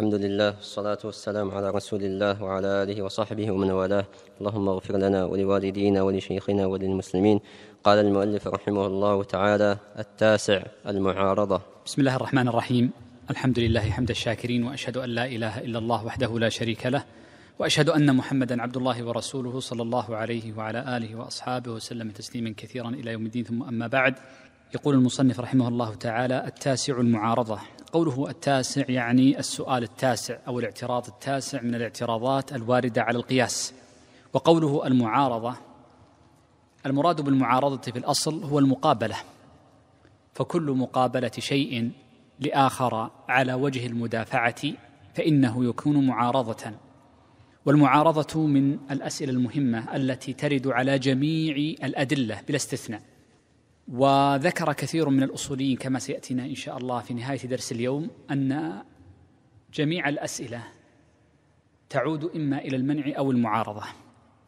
الحمد لله والصلاة والسلام على رسول الله وعلى آله وصحبه ومن والاه اللهم اغفر لنا ولوالدينا ولشيخنا وللمسلمين قال المؤلف رحمه الله تعالى التاسع المعارضة بسم الله الرحمن الرحيم الحمد لله حمد الشاكرين وأشهد أن لا إله إلا الله وحده لا شريك له وأشهد أن محمدا عبد الله ورسوله صلى الله عليه وعلى آله وأصحابه وسلم تسليما كثيرا إلى يوم الدين ثم أما بعد يقول المصنف رحمه الله تعالى التاسع المعارضة قوله التاسع يعني السؤال التاسع او الاعتراض التاسع من الاعتراضات الوارده على القياس وقوله المعارضه المراد بالمعارضه في الاصل هو المقابله فكل مقابله شيء لاخر على وجه المدافعه فانه يكون معارضه والمعارضه من الاسئله المهمه التي ترد على جميع الادله بلا استثناء وذكر كثير من الاصوليين كما سياتينا ان شاء الله في نهايه درس اليوم ان جميع الاسئله تعود اما الى المنع او المعارضه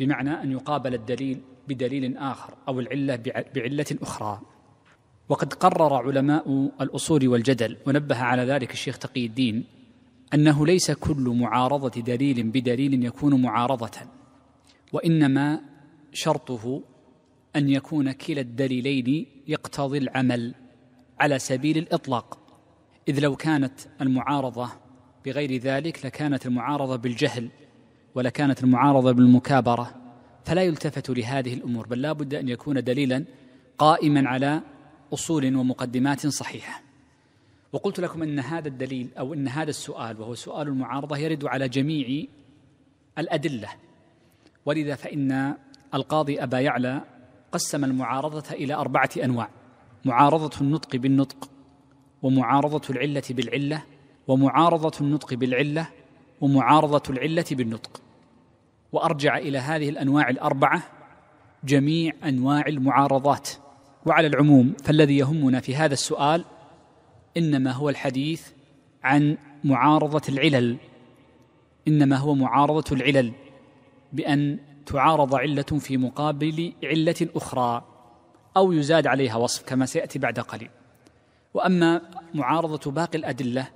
بمعنى ان يقابل الدليل بدليل اخر او العله بعله اخرى وقد قرر علماء الاصول والجدل ونبه على ذلك الشيخ تقي الدين انه ليس كل معارضه دليل بدليل يكون معارضه وانما شرطه ان يكون كلا الدليلين يقتضي العمل على سبيل الاطلاق اذ لو كانت المعارضه بغير ذلك لكانت المعارضه بالجهل ولكانت المعارضه بالمكابره فلا يلتفت لهذه الامور بل لا بد ان يكون دليلا قائما على اصول ومقدمات صحيحه وقلت لكم ان هذا الدليل او ان هذا السؤال وهو سؤال المعارضه يرد على جميع الادله ولذا فان القاضي ابا يعلى قسم المعارضة إلى أربعة أنواع معارضة النطق بالنطق ومعارضة العلة بالعلة ومعارضة النطق بالعلة ومعارضة العلة بالنطق وأرجع إلى هذه الأنواع الأربعة جميع أنواع المعارضات وعلى العموم فالذي يهمنا في هذا السؤال إنما هو الحديث عن معارضة العلل إنما هو معارضة العلل بأن تعارض علة في مقابل علة أخرى أو يزاد عليها وصف كما سيأتي بعد قليل وأما معارضة باقي الأدلة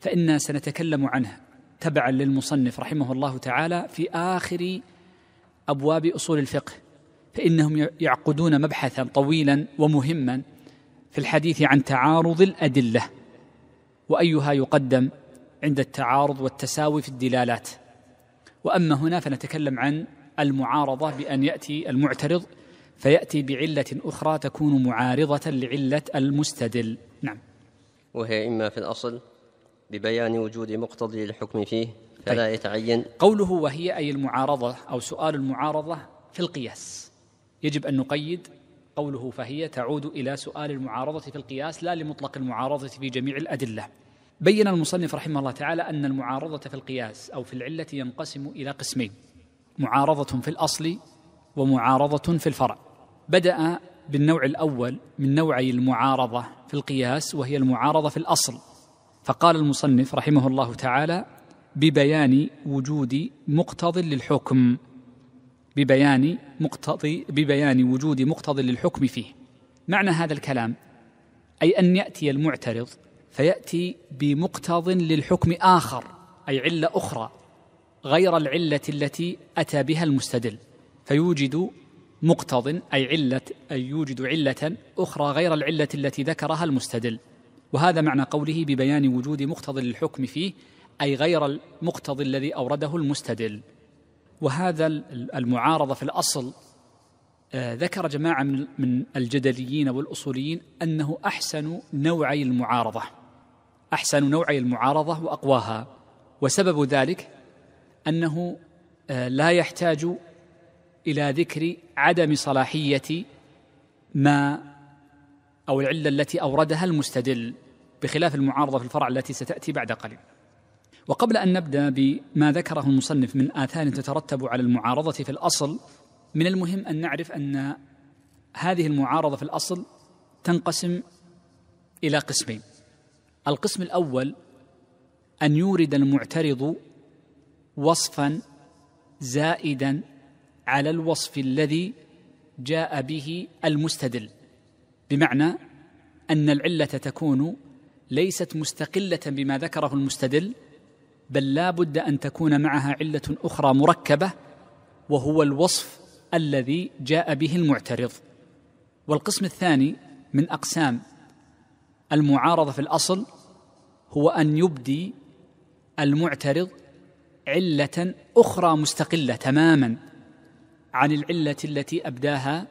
فإنا سنتكلم عنها تبعا للمصنف رحمه الله تعالى في آخر أبواب أصول الفقه فإنهم يعقدون مبحثا طويلا ومهما في الحديث عن تعارض الأدلة وأيها يقدم عند التعارض والتساوي في الدلالات واما هنا فنتكلم عن المعارضة بأن يأتي المعترض فيأتي بعلة أخرى تكون معارضة لعلة المستدل نعم وهي إما في الأصل ببيان وجود مقتضي الحكم فيه فلا طيب. يتعين قوله وهي أي المعارضة أو سؤال المعارضة في القياس يجب أن نقيد قوله فهي تعود إلى سؤال المعارضة في القياس لا لمطلق المعارضة في جميع الأدلة بين المصنف رحمه الله تعالى أن المعارضة في القياس أو في العلة ينقسم إلى قسمين معارضة في الأصل ومعارضة في الفرع بدأ بالنوع الأول من نوعي المعارضة في القياس وهي المعارضة في الأصل فقال المصنف رحمه الله تعالى ببيان وجود مقتضي للحكم ببيان مقتضي ببيان وجود مقتضي للحكم فيه معنى هذا الكلام أي أن يأتي المعترض فيأتي بمقتض للحكم آخر أي علة أخرى غير العلة التي أتى بها المستدل فيوجد مقتض أي علة أي يوجد علة أخرى غير العلة التي ذكرها المستدل وهذا معنى قوله ببيان وجود مقتض للحكم فيه أي غير المقتضي الذي أورده المستدل وهذا المعارضة في الأصل آه، ذكر جماعة من الجدليين والأصوليين أنه أحسن نوعي المعارضة أحسن نوعي المعارضة وأقواها وسبب ذلك انه آه، لا يحتاج الى ذكر عدم صلاحيه ما او العله التي اوردها المستدل بخلاف المعارضه في الفرع التي ستاتي بعد قليل وقبل ان نبدا بما ذكره المصنف من اثار تترتب على المعارضه في الاصل من المهم ان نعرف ان هذه المعارضه في الاصل تنقسم الى قسمين القسم الاول ان يورد المعترض وصفا زائدا على الوصف الذي جاء به المستدل بمعنى ان العله تكون ليست مستقله بما ذكره المستدل بل لا بد ان تكون معها عله اخرى مركبه وهو الوصف الذي جاء به المعترض والقسم الثاني من اقسام المعارضه في الاصل هو ان يبدي المعترض عله اخرى مستقله تماما عن العله التي ابداها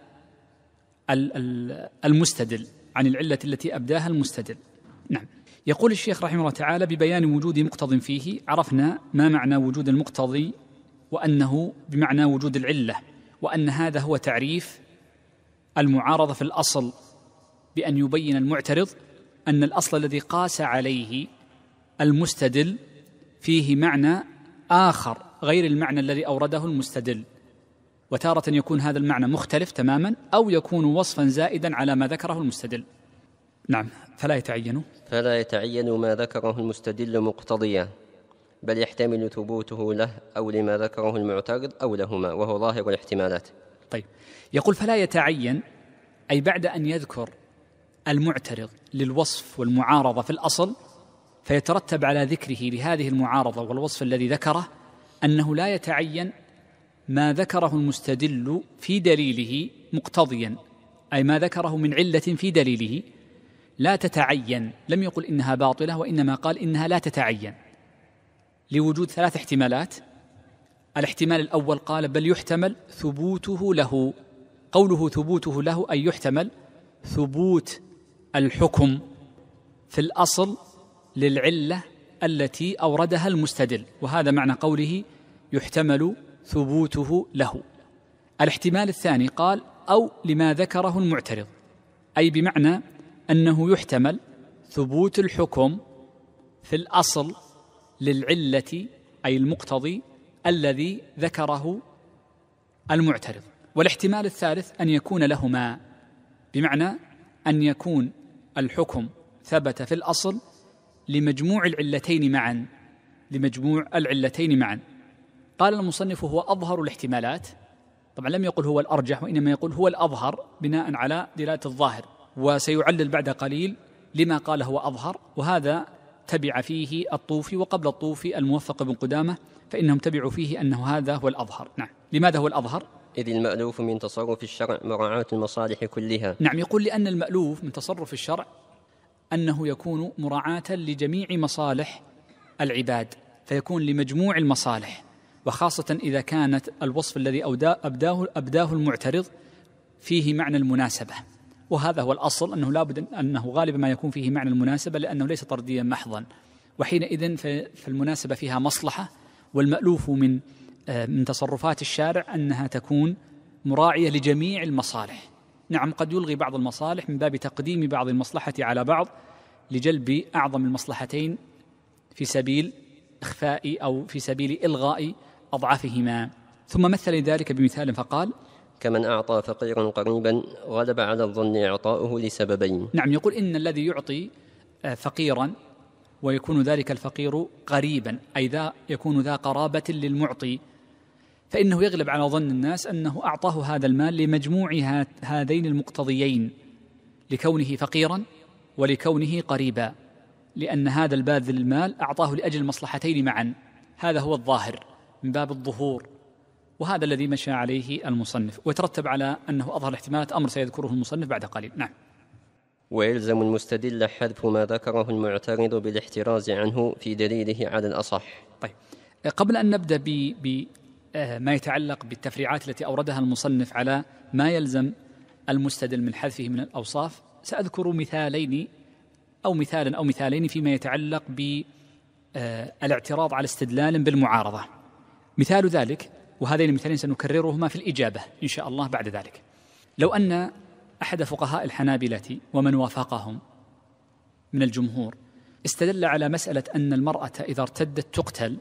المستدل عن العله التي ابداها المستدل نعم يقول الشيخ رحمه الله تعالى ببيان وجود مقتض فيه عرفنا ما معنى وجود المقتضي وانه بمعنى وجود العله وان هذا هو تعريف المعارضه في الاصل بان يبين المعترض ان الاصل الذي قاس عليه المستدل فيه معنى اخر غير المعنى الذي اورده المستدل وتارة يكون هذا المعنى مختلف تماما او يكون وصفا زائدا على ما ذكره المستدل. نعم فلا يتعين فلا يتعين ما ذكره المستدل مقتضيا بل يحتمل ثبوته له او لما ذكره المعترض او لهما وهو ظاهر الاحتمالات. طيب يقول فلا يتعين اي بعد ان يذكر المعترض للوصف والمعارضه في الاصل فيترتب على ذكره لهذه المعارضه والوصف الذي ذكره انه لا يتعين ما ذكره المستدل في دليله مقتضيا اي ما ذكره من عله في دليله لا تتعين لم يقل انها باطله وانما قال انها لا تتعين لوجود ثلاث احتمالات الاحتمال الاول قال بل يحتمل ثبوته له قوله ثبوته له اي يحتمل ثبوت الحكم في الاصل للعله التي اوردها المستدل وهذا معنى قوله يحتمل ثبوته له الاحتمال الثاني قال او لما ذكره المعترض اي بمعنى انه يحتمل ثبوت الحكم في الاصل للعله اي المقتضي الذي ذكره المعترض والاحتمال الثالث ان يكون لهما بمعنى ان يكون الحكم ثبت في الاصل لمجموع العلتين معا لمجموع العلتين معا قال المصنف هو أظهر الاحتمالات طبعا لم يقل هو الأرجح وإنما يقول هو الأظهر بناء على دلالة الظاهر وسيعلل بعد قليل لما قال هو أظهر وهذا تبع فيه الطوفي وقبل الطوفي الموفق بن قدامة فإنهم تبعوا فيه أنه هذا هو الأظهر نعم لماذا هو الأظهر؟ إذ المألوف من تصرف الشرع مراعاة المصالح كلها نعم يقول لأن المألوف من تصرف الشرع انه يكون مراعاه لجميع مصالح العباد فيكون لمجموع المصالح وخاصه اذا كانت الوصف الذي ابداه ابداه المعترض فيه معنى المناسبه وهذا هو الاصل انه لابد انه غالبا ما يكون فيه معنى المناسبه لانه ليس طرديا محضا وحينئذ فالمناسبه فيها مصلحه والمالوف من آه، من تصرفات الشارع انها تكون مراعيه لجميع المصالح نعم قد يلغي بعض المصالح من باب تقديم بعض المصلحة على بعض لجلب أعظم المصلحتين في سبيل إخفاء أو في سبيل إلغاء أضعفهما ثم مثل ذلك بمثال فقال كمن أعطى فقيرا قريبا غلب على الظن إعطاؤه لسببين نعم يقول إن الذي يعطي آه، فقيرا ويكون ذلك الفقير قريبا أي ذا يكون ذا قرابة للمعطي فإنه يغلب على ظن الناس أنه أعطاه هذا المال لمجموع هذين المقتضيين لكونه فقيرا ولكونه قريبا لأن هذا الباذل المال أعطاه لأجل المصلحتين معا هذا هو الظاهر من باب الظهور وهذا الذي مشى عليه المصنف ويترتب على أنه أظهر احتمالات أمر سيذكره المصنف بعد قليل نعم ويلزم المستدل حذف ما ذكره المعترض بالاحتراز عنه في دليله على الأصح طيب قبل أن نبدأ آه، ما يتعلق بالتفريعات التي أوردها المصنف على ما يلزم المستدل من حذفه من الأوصاف سأذكر مثالين أو مثالا أو مثالين فيما يتعلق بالاعتراض آه، على استدلال بالمعارضة مثال ذلك وهذين المثالين سنكررهما في الإجابة إن شاء الله بعد ذلك لو أن أحد فقهاء الحنابلة ومن وافقهم من الجمهور استدل على مسألة أن المرأة إذا ارتدت تقتل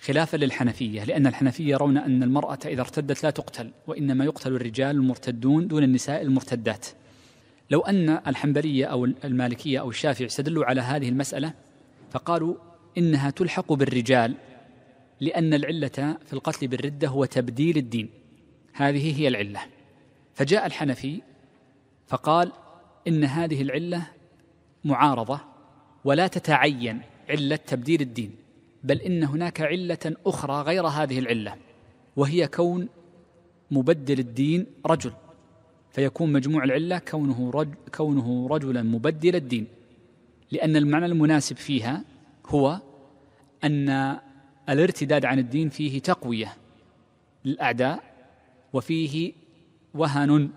خلافا للحنفية لأن الحنفية يرون أن المرأة إذا ارتدت لا تقتل وإنما يقتل الرجال المرتدون دون النساء المرتدات لو أن الحنبلية أو المالكية أو الشافعي استدلوا على هذه المسألة فقالوا إنها تلحق بالرجال لأن العلة في القتل بالردة هو تبديل الدين هذه هي العلة فجاء الحنفي فقال إن هذه العلة معارضة ولا تتعين علة تبديل الدين بل ان هناك عله اخرى غير هذه العله وهي كون مبدل الدين رجل فيكون مجموع العله كونه رج كونه رجلا مبدل الدين لان المعنى المناسب فيها هو ان الارتداد عن الدين فيه تقويه للاعداء وفيه وهن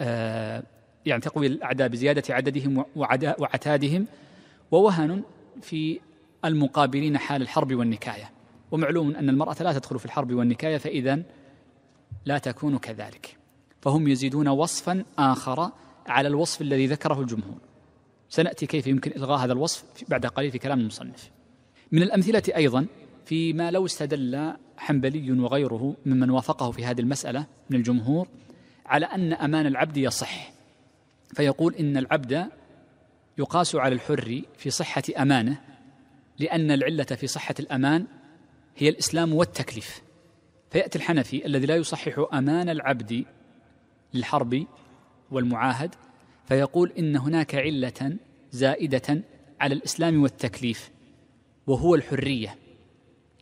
آه يعني تقوي الأعداء بزيادة عددهم وعتادهم ووهن في المقابلين حال الحرب والنكاية ومعلوم أن المرأة لا تدخل في الحرب والنكاية فإذا لا تكون كذلك فهم يزيدون وصفا آخر على الوصف الذي ذكره الجمهور سنأتي كيف يمكن إلغاء هذا الوصف بعد قليل في كلام المصنف من الأمثلة أيضا فيما لو استدل حنبلي وغيره ممن وافقه في هذه المسألة من الجمهور على أن أمان العبد يصح فيقول إن العبد يقاس على الحر في صحة أمانه لأن العلة في صحة الأمان هي الإسلام والتكليف فيأتي الحنفي الذي لا يصحح أمان العبد للحرب والمعاهد فيقول إن هناك علة زائدة على الإسلام والتكليف وهو الحرية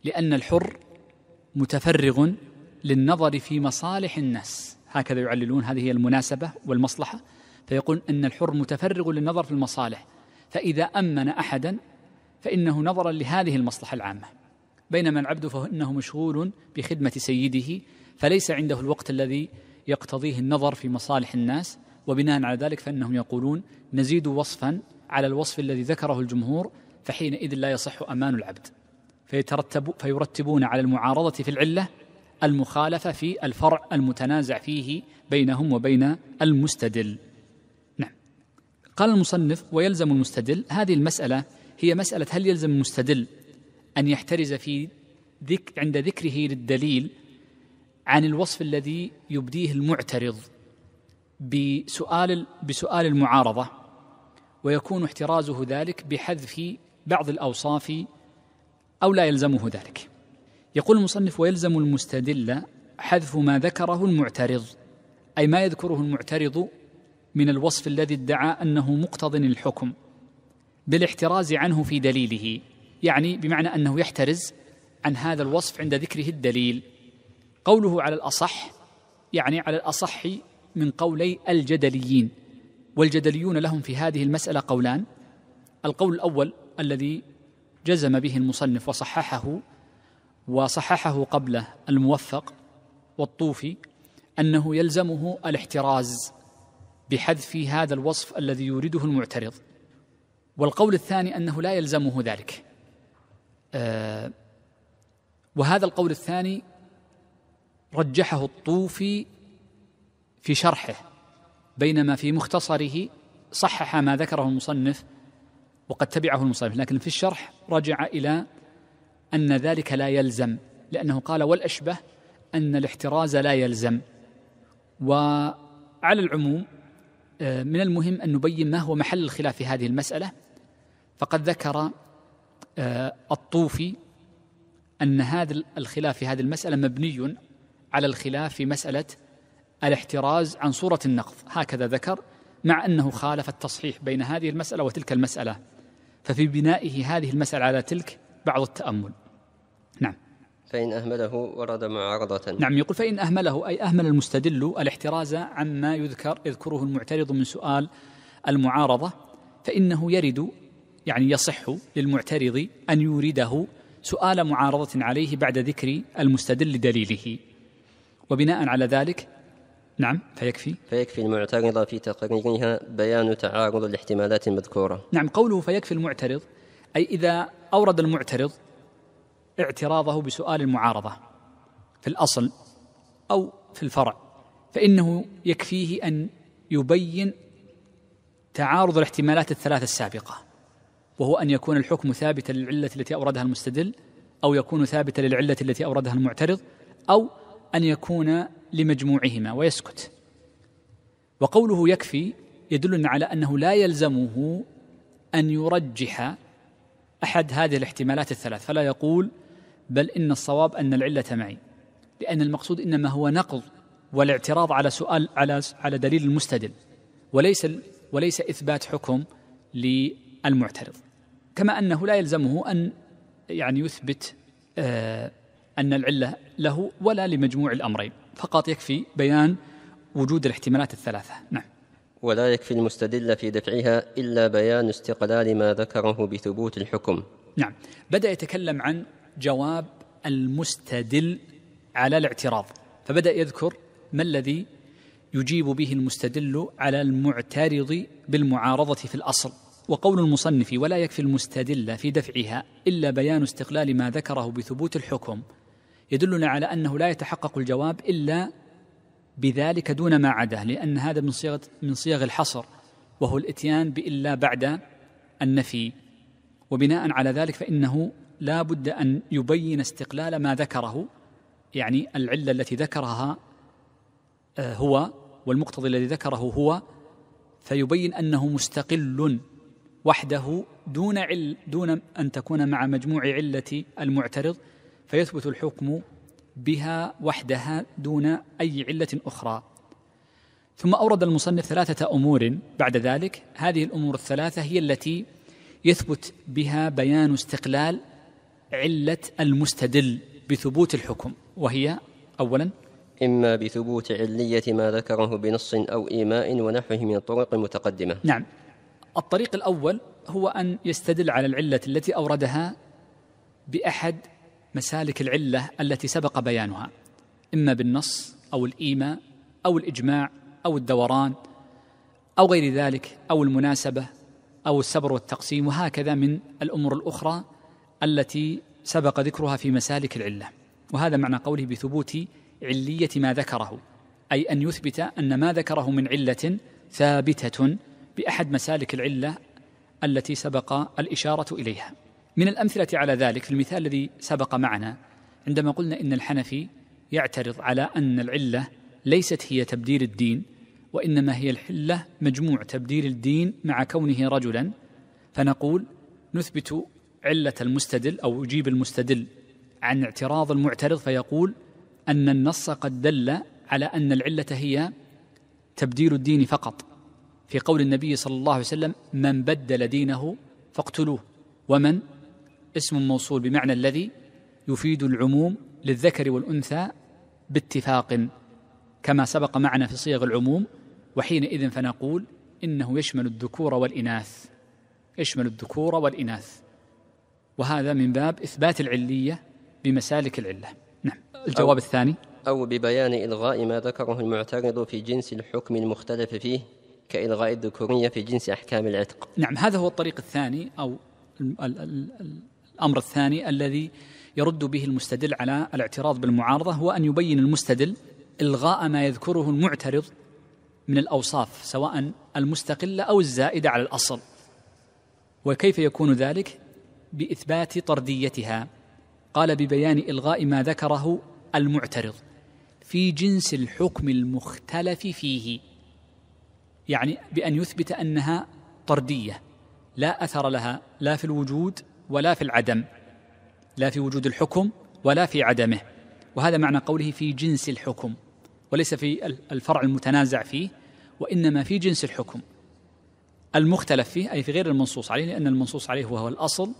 لأن الحر متفرغ للنظر في مصالح الناس هكذا يعللون هذه هي المناسبة والمصلحة فيقول أن الحر متفرغ للنظر في المصالح فإذا أمن أحدا فإنه نظرا لهذه المصلحة العامة بينما العبد فإنه مشغول بخدمة سيده فليس عنده الوقت الذي يقتضيه النظر في مصالح الناس وبناء على ذلك فإنهم يقولون نزيد وصفا على الوصف الذي ذكره الجمهور فحينئذ لا يصح أمان العبد فيترتب فيرتبون على المعارضة في العلة المخالفة في الفرع المتنازع فيه بينهم وبين المستدل نعم قال المصنف ويلزم المستدل هذه المسألة هي مسألة هل يلزم المستدل أن يحترز في ذك عند ذكره للدليل عن الوصف الذي يبديه المعترض بسؤال بسؤال المعارضة ويكون احترازه ذلك بحذف بعض الأوصاف أو لا يلزمه ذلك يقول المصنف ويلزم المستدل حذف ما ذكره المعترض أي ما يذكره المعترض من الوصف الذي ادعى أنه مقتض الحكم بالاحتراز عنه في دليله يعني بمعنى انه يحترز عن هذا الوصف عند ذكره الدليل قوله على الاصح يعني على الاصح من قولي الجدليين والجدليون لهم في هذه المساله قولان القول الاول الذي جزم به المصنف وصححه وصححه قبله الموفق والطوفي انه يلزمه الاحتراز بحذف هذا الوصف الذي يورده المعترض والقول الثاني انه لا يلزمه ذلك آه، وهذا القول الثاني رجحه الطوفي في شرحه بينما في مختصره صحح ما ذكره المصنف وقد تبعه المصنف لكن في الشرح رجع الى ان ذلك لا يلزم لانه قال والاشبه ان الاحتراز لا يلزم وعلى العموم آه، من المهم ان نبين ما هو محل الخلاف في هذه المساله فقد ذكر آه، الطوفي أن هذا الخلاف في هذه المسألة مبني على الخلاف في مسألة الاحتراز عن صورة النقض هكذا ذكر مع أنه خالف التصحيح بين هذه المسألة وتلك المسألة ففي بنائه هذه المسألة على تلك بعض التأمل نعم فإن أهمله ورد معارضة نعم يقول فإن أهمله أي أهمل المستدل الاحتراز عما يذكر يذكره المعترض من سؤال المعارضة فإنه يرد يعني يصح للمعترض أن يورده سؤال معارضة عليه بعد ذكر المستدل دليله وبناء على ذلك نعم فيكفي فيكفي المعترض في تقريرها بيان تعارض الاحتمالات المذكورة نعم قوله فيكفي المعترض أي إذا أورد المعترض اعتراضه بسؤال المعارضة في الأصل أو في الفرع فإنه يكفيه أن يبين تعارض الاحتمالات الثلاثة السابقة وهو أن يكون الحكم ثابتا للعلة التي أوردها المستدل أو يكون ثابتا للعلة التي أوردها المعترض أو أن يكون لمجموعهما ويسكت وقوله يكفي يدلنا على أنه لا يلزمه أن يرجح أحد هذه الاحتمالات الثلاث فلا يقول بل إن الصواب أن العلة معي لأن المقصود إنما هو نقض والاعتراض على سؤال على على دليل المستدل وليس وليس إثبات حكم للمعترض كما أنه لا يلزمه أن يعني يثبت آه، أن العلة له ولا لمجموع الأمرين فقط يكفي بيان وجود الاحتمالات الثلاثة نعم ولا يكفي المستدل في دفعها إلا بيان استقلال ما ذكره بثبوت الحكم نعم بدأ يتكلم عن جواب المستدل على الاعتراض فبدأ يذكر ما الذي يجيب به المستدل على المعترض بالمعارضة في الأصل وقول المصنف ولا يكفي المستدل في دفعها إلا بيان استقلال ما ذكره بثبوت الحكم يدلنا على أنه لا يتحقق الجواب إلا بذلك دون ما عداه لأن هذا من صيغ من صيغ الحصر وهو الإتيان بإلا بعد النفي وبناء على ذلك فإنه لا بد أن يبين استقلال ما ذكره يعني العلة التي ذكرها آه، هو والمقتضي الذي ذكره هو فيبين أنه مستقل وحده دون عل دون ان تكون مع مجموع عله المعترض فيثبت الحكم بها وحدها دون اي عله اخرى ثم اورد المصنف ثلاثه امور بعد ذلك هذه الامور الثلاثه هي التي يثبت بها بيان استقلال عله المستدل بثبوت الحكم وهي اولا اما بثبوت عليه ما ذكره بنص او ايماء ونحوه من الطرق المتقدمه نعم الطريق الأول هو أن يستدل على العلة التي أوردها بأحد مسالك العلة التي سبق بيانها إما بالنص أو الإيماء أو الإجماع أو الدوران أو غير ذلك أو المناسبة أو السبر والتقسيم وهكذا من الأمور الأخرى التي سبق ذكرها في مسالك العلة وهذا معنى قوله بثبوت علية ما ذكره أي أن يثبت أن ما ذكره من علة ثابتة باحد مسالك العله التي سبق الاشاره اليها من الامثله على ذلك في المثال الذي سبق معنا عندما قلنا ان الحنفي يعترض على ان العله ليست هي تبديل الدين وانما هي الحله مجموع تبديل الدين مع كونه رجلا فنقول نثبت عله المستدل او يجيب المستدل عن اعتراض المعترض فيقول ان النص قد دل على ان العله هي تبديل الدين فقط في قول النبي صلى الله عليه وسلم من بدل دينه فاقتلوه ومن اسم موصول بمعنى الذي يفيد العموم للذكر والانثى باتفاق كما سبق معنا في صيغ العموم وحينئذ فنقول انه يشمل الذكور والاناث يشمل الذكور والاناث وهذا من باب اثبات العليه بمسالك العله نعم الجواب أو الثاني او ببيان الغاء ما ذكره المعترض في جنس الحكم المختلف فيه كإلغاء الذكورية في جنس أحكام العتق نعم هذا هو الطريق الثاني أو الأمر الثاني الذي يرد به المستدل على الاعتراض بالمعارضة هو أن يبين المستدل إلغاء ما يذكره المعترض من الأوصاف سواء المستقلة أو الزائدة على الأصل وكيف يكون ذلك بإثبات طرديتها قال ببيان إلغاء ما ذكره المعترض في جنس الحكم المختلف فيه يعني بأن يثبت أنها طردية لا أثر لها لا في الوجود ولا في العدم لا في وجود الحكم ولا في عدمه وهذا معنى قوله في جنس الحكم وليس في الفرع المتنازع فيه وإنما في جنس الحكم المختلف فيه أي في غير المنصوص عليه لأن المنصوص عليه وهو الأصل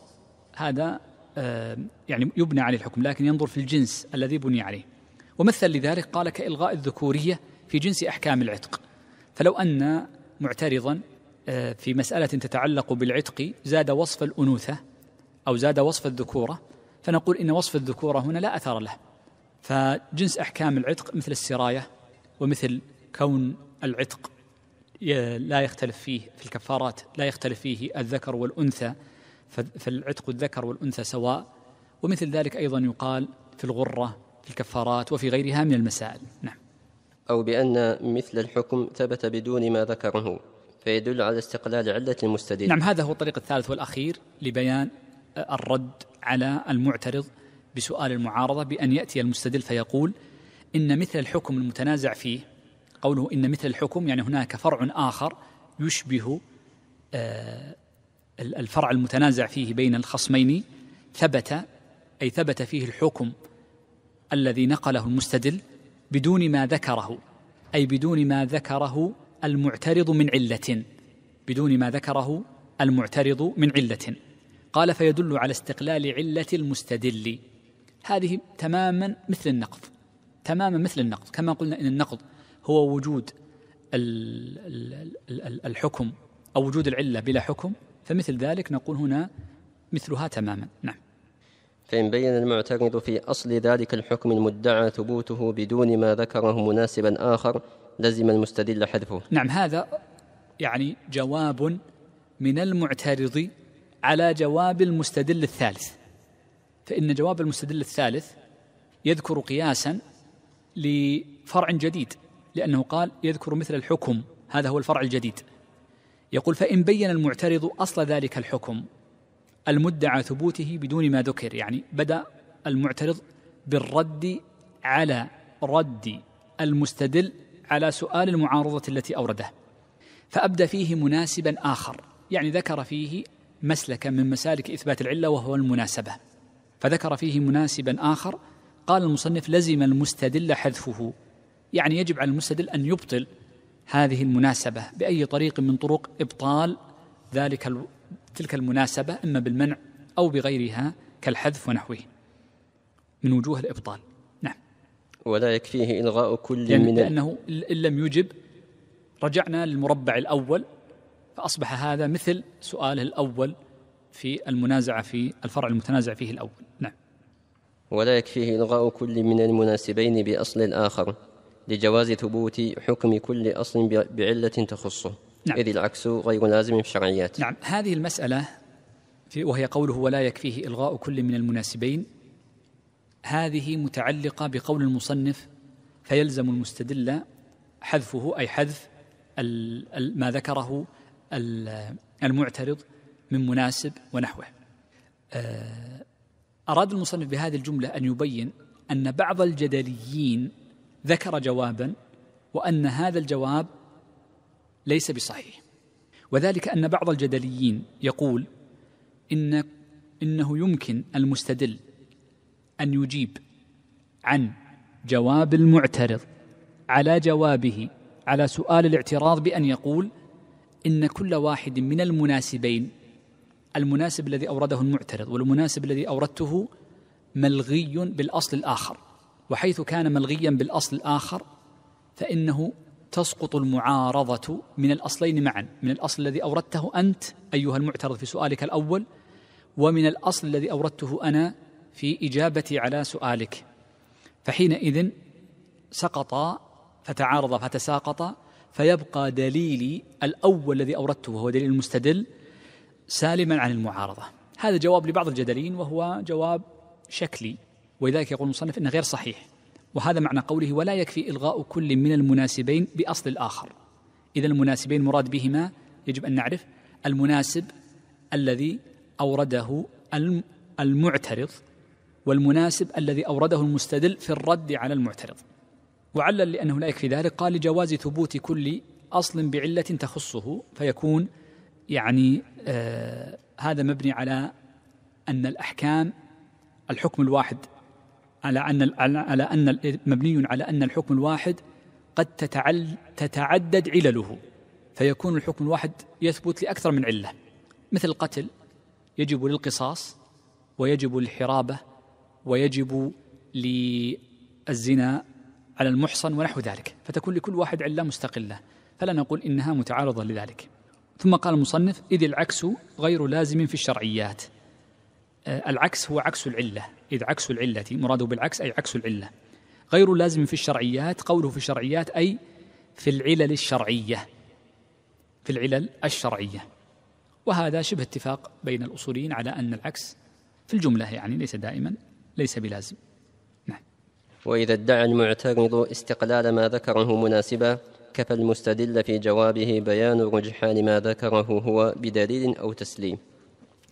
هذا يعني يبنى عليه الحكم لكن ينظر في الجنس الذي بني عليه ومثل لذلك قال كإلغاء الذكورية في جنس أحكام العتق فلو أن معترضا آه، في مسألة تتعلق بالعتق زاد وصف الأنوثة أو زاد وصف الذكورة فنقول إن وصف الذكورة هنا لا أثر له فجنس أحكام العتق مثل السراية ومثل كون العتق آه، لا يختلف فيه في الكفارات لا يختلف فيه الذكر والأنثى فالعتق الذكر والأنثى سواء ومثل ذلك أيضا يقال في الغرة في الكفارات وفي غيرها من المسائل نعم أو بأن مثل الحكم ثبت بدون ما ذكره فيدل على استقلال علة المستدل نعم هذا هو الطريق الثالث والأخير لبيان آه، الرد على المعترض بسؤال المعارضة بأن يأتي المستدل فيقول إن مثل الحكم المتنازع فيه قوله إن مثل الحكم يعني هناك فرع آخر يشبه آه، الفرع المتنازع فيه بين الخصمين ثبت أي ثبت فيه الحكم الذي نقله المستدل بدون ما ذكره أي بدون ما ذكره المعترض من علة بدون ما ذكره المعترض من علة قال فيدل على استقلال علة المستدل هذه تماما مثل النقض تماما مثل النقض كما قلنا إن النقض هو وجود الحكم أو وجود العلة بلا حكم فمثل ذلك نقول هنا مثلها تماما نعم فإن بين المعترض في أصل ذلك الحكم المدعى ثبوته بدون ما ذكره مناسبا آخر لزم المستدل حذفه نعم هذا يعني جواب من المعترض على جواب المستدل الثالث فإن جواب المستدل الثالث يذكر قياسا لفرع جديد لأنه قال يذكر مثل الحكم هذا هو الفرع الجديد يقول فإن بين المعترض أصل ذلك الحكم المدعى ثبوته بدون ما ذكر يعني بدأ المعترض بالرد على رد المستدل على سؤال المعارضة التي أورده فأبدى فيه مناسبا آخر يعني ذكر فيه مسلكا من مسالك إثبات العلة وهو المناسبة فذكر فيه مناسبا آخر قال المصنف لزم المستدل حذفه يعني يجب على المستدل أن يبطل هذه المناسبة بأي طريق من طرق إبطال ذلك تلك المناسبة إما بالمنع أو بغيرها كالحذف ونحوه من وجوه الإبطال نعم ولا يكفيه إلغاء كل لأن من لأنه إن لم يجب رجعنا للمربع الأول فأصبح هذا مثل سؤاله الأول في المنازعة في الفرع المتنازع فيه الأول نعم ولا يكفيه إلغاء كل من المناسبين بأصل الآخر لجواز ثبوت حكم كل أصل بعلة تخصه نعم. إذ العكس غير لازم في الشرعيات نعم هذه المسألة في وهي قوله ولا يكفيه إلغاء كل من المناسبين هذه متعلقة بقول المصنف فيلزم المستدل حذفه أي حذف ما ذكره المعترض من مناسب ونحوه آه، أراد المصنف بهذه الجملة أن يبين أن بعض الجدليين ذكر جوابا وأن هذا الجواب ليس بصحيح وذلك أن بعض الجدليين يقول إن إنه يمكن المستدل أن يجيب عن جواب المعترض على جوابه على سؤال الاعتراض بأن يقول إن كل واحد من المناسبين المناسب الذي أورده المعترض والمناسب الذي أوردته ملغي بالأصل الآخر وحيث كان ملغيا بالأصل الآخر فإنه تسقط المعارضة من الأصلين معا من الأصل الذي أوردته أنت أيها المعترض في سؤالك الأول ومن الأصل الذي أوردته أنا في إجابتي على سؤالك فحينئذ سقطا فتعارضا فتساقطا فيبقى دليلي الأول الذي أوردته وهو دليل المستدل سالما عن المعارضة هذا جواب لبعض الجدلين وهو جواب شكلي ولذلك يقول المصنف إنه غير صحيح وهذا معنى قوله ولا يكفي إلغاء كل من المناسبين بأصل الآخر إذا المناسبين مراد بهما يجب أن نعرف المناسب الذي أورده المعترض والمناسب الذي أورده المستدل في الرد على المعترض وعلل لأنه لا يكفي ذلك قال لجواز ثبوت كل أصل بعلة تخصه فيكون يعني آه هذا مبني على أن الأحكام الحكم الواحد على أن على أن مبني على أن الحكم الواحد قد تتعل تتعدد علله فيكون الحكم الواحد يثبت لأكثر من علة مثل القتل يجب للقصاص ويجب للحرابة ويجب للزنا على المحصن ونحو ذلك فتكون لكل واحد علة مستقلة فلا نقول إنها متعارضة لذلك ثم قال المصنف إذ العكس غير لازم في الشرعيات آه، العكس هو عكس العلة إذ عكس العلة مراده بالعكس أي عكس العلة غير لازم في الشرعيات قوله في الشرعيات أي في العلل الشرعية في العلل الشرعية وهذا شبه اتفاق بين الأصوليين على أن العكس في الجملة يعني ليس دائما ليس بلازم نعم وإذا ادعى المعترض استقلال ما ذكره مناسبا كفى المستدل في جوابه بيان رجحان ما ذكره هو بدليل أو تسليم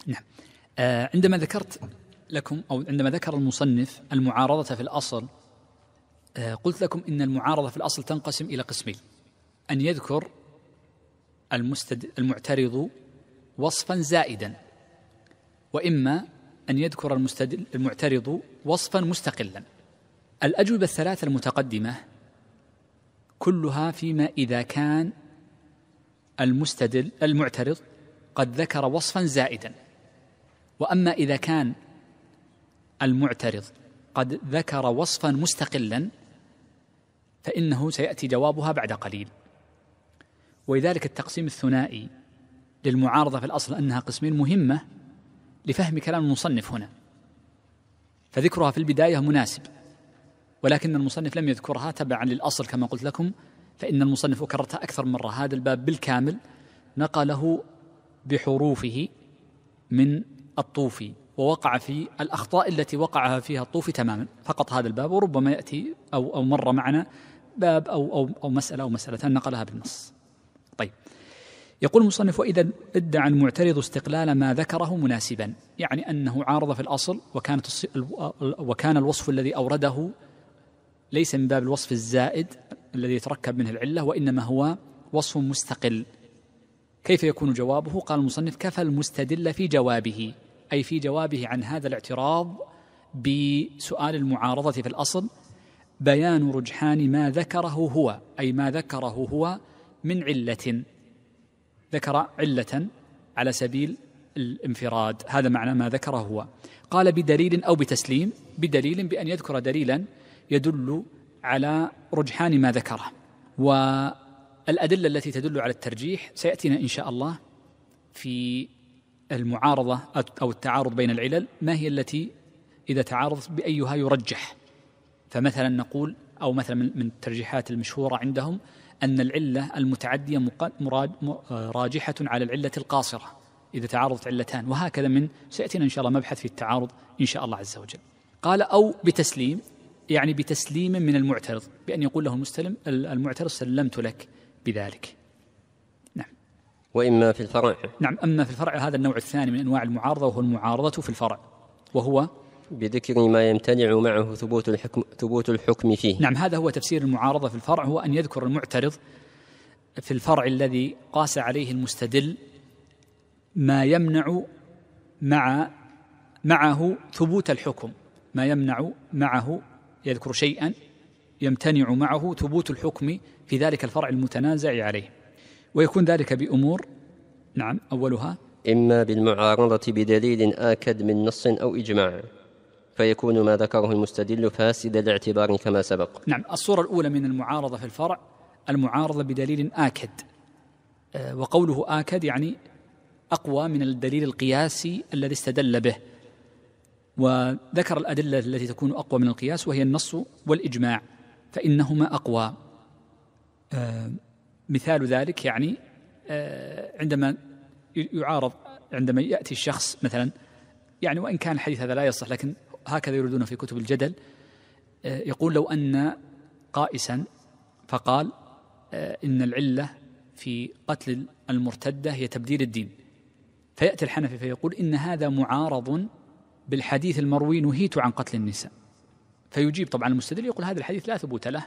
نعم آه، عندما ذكرت لكم أو عندما ذكر المصنف المعارضة في الأصل آه، قلت لكم إن المعارضة في الأصل تنقسم إلى قسمين أن يذكر المستد المعترض وصفا زائدا وإما أن يذكر المستدل المعترض وصفا مستقلا الأجوبة الثلاثة المتقدمة كلها فيما إذا كان المستدل المعترض قد ذكر وصفا زائدا واما اذا كان المعترض قد ذكر وصفا مستقلا فانه سياتي جوابها بعد قليل ولذلك التقسيم الثنائي للمعارضه في الاصل انها قسمين مهمه لفهم كلام المصنف هنا فذكرها في البدايه مناسب ولكن المصنف لم يذكرها تبعا للاصل كما قلت لكم فان المصنف وكررتها اكثر مره هذا الباب بالكامل نقله بحروفه من الطوفي ووقع في الأخطاء التي وقعها فيها الطوفي تماما فقط هذا الباب وربما يأتي أو, أو مر معنا باب أو, أو, أو مسألة أو مسألتان نقلها بالنص طيب يقول المصنف وإذا ادعى المعترض استقلال ما ذكره مناسبا يعني أنه عارض في الأصل وكانت وكان الوصف الذي أورده ليس من باب الوصف الزائد الذي يتركب منه العلة وإنما هو وصف مستقل كيف يكون جوابه قال المصنف كفى المستدل في جوابه أي في جوابه عن هذا الاعتراض بسؤال المعارضة في الأصل بيان رجحان ما ذكره هو أي ما ذكره هو من علة ذكر علة على سبيل الانفراد هذا معنى ما ذكره هو قال بدليل أو بتسليم بدليل بأن يذكر دليلا يدل على رجحان ما ذكره والأدلة التي تدل على الترجيح سيأتينا إن شاء الله في المعارضة أو التعارض بين العلل ما هي التي إذا تعارضت بأيها يرجح فمثلا نقول أو مثلا من الترجيحات المشهورة عندهم أن العلة المتعدية آه، راجحة على العلة القاصرة إذا تعارضت علتان وهكذا من سيأتينا إن شاء الله مبحث في التعارض إن شاء الله عز وجل قال أو بتسليم يعني بتسليم من المعترض بأن يقول له المستلم المعترض سلمت لك بذلك وإما في الفرع نعم أما في الفرع هذا النوع الثاني من أنواع المعارضة وهو المعارضة في الفرع وهو بذكر ما يمتنع معه ثبوت الحكم ثبوت الحكم فيه نعم هذا هو تفسير المعارضة في الفرع هو أن يذكر المعترض في الفرع الذي قاس عليه المستدل ما يمنع مع معه ثبوت الحكم ما يمنع معه يذكر شيئا يمتنع معه ثبوت الحكم في ذلك الفرع المتنازع عليه ويكون ذلك بأمور نعم أولها إما بالمعارضة بدليل آكد من نص أو إجماع فيكون ما ذكره المستدل فاسد الاعتبار كما سبق نعم الصورة الأولى من المعارضة في الفرع المعارضة بدليل آكد آه، وقوله آكد يعني أقوى من الدليل القياسي الذي استدل به وذكر الأدلة التي تكون أقوى من القياس وهي النص والإجماع فإنهما أقوى آه، مثال ذلك يعني آه، عندما يعارض عندما يأتي الشخص مثلا يعني وإن كان الحديث هذا لا يصح لكن هكذا يريدونه في كتب الجدل آه، يقول لو أن قائسا فقال آه، إن العلة في قتل المرتدة هي تبديل الدين فيأتي الحنفي فيقول إن هذا معارض بالحديث المروي نهيت عن قتل النساء فيجيب طبعا المستدل يقول هذا الحديث لا ثبوت له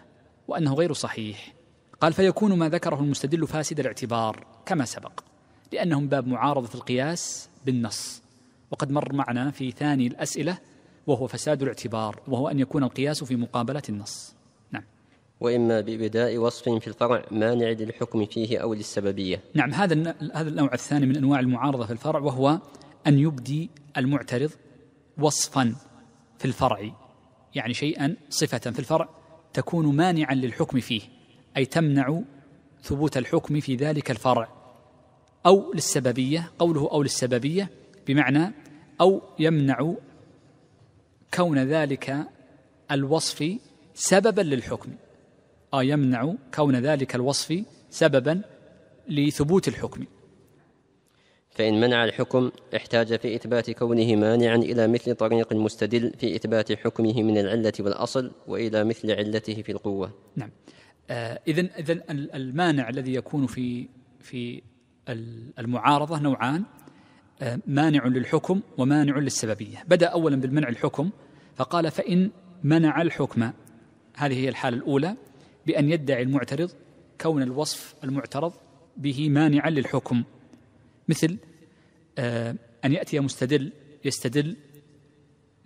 وأنه غير صحيح قال فيكون ما ذكره المستدل فاسد الاعتبار كما سبق لأنه من باب معارضة القياس بالنص وقد مر معنا في ثاني الأسئلة وهو فساد الاعتبار وهو أن يكون القياس في مقابلة النص نعم وإما بإبداء وصف في الفرع مانع للحكم فيه أو للسببية نعم هذا هذا النوع الثاني من أنواع المعارضة في الفرع وهو أن يبدي المعترض وصفا في الفرع يعني شيئا صفة في الفرع تكون مانعا للحكم فيه أي تمنع ثبوت الحكم في ذلك الفرع أو للسببية قوله أو للسببية بمعنى أو يمنع كون ذلك الوصف سببا للحكم أو يمنع كون ذلك الوصف سببا لثبوت الحكم فإن منع الحكم احتاج في إثبات كونه مانعا إلى مثل طريق مستدل في إثبات حكمه من العلة والأصل وإلى مثل علته في القوة نعم إذا آه، إذا المانع الذي يكون في في المعارضة نوعان آه، مانع للحكم ومانع للسببية بدأ أولا بالمنع الحكم فقال فإن منع الحكم هذه هي الحالة الأولى بأن يدعي المعترض كون الوصف المعترض به مانعا للحكم مثل آه، أن يأتي مستدل يستدل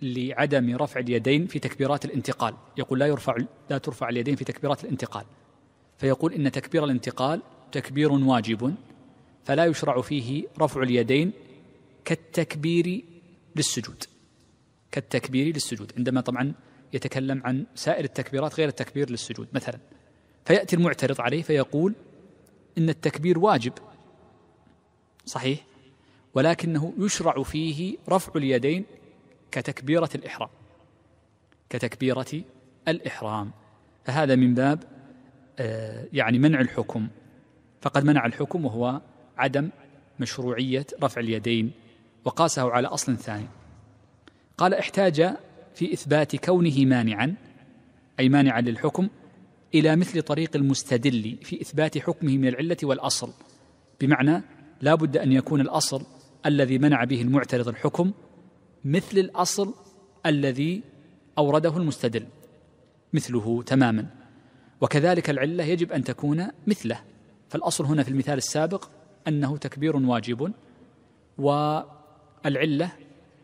لعدم رفع اليدين في تكبيرات الانتقال يقول لا يرفع لا ترفع اليدين في تكبيرات الانتقال فيقول ان تكبير الانتقال تكبير واجب فلا يشرع فيه رفع اليدين كالتكبير للسجود كالتكبير للسجود عندما طبعا يتكلم عن سائر التكبيرات غير التكبير للسجود مثلا فياتي المعترض عليه فيقول ان التكبير واجب صحيح ولكنه يشرع فيه رفع اليدين كتكبيرة الإحرام كتكبيرة الإحرام فهذا من باب آه، يعني منع الحكم فقد منع الحكم وهو عدم مشروعية رفع اليدين وقاسه على أصل ثاني قال احتاج في إثبات كونه مانعا أي مانعا للحكم إلى مثل طريق المستدل في إثبات حكمه من العلة والأصل بمعنى لا بد أن يكون الأصل الذي منع به المعترض الحكم مثل الاصل الذي اورده المستدل مثله تماما وكذلك العله يجب ان تكون مثله فالاصل هنا في المثال السابق انه تكبير واجب والعله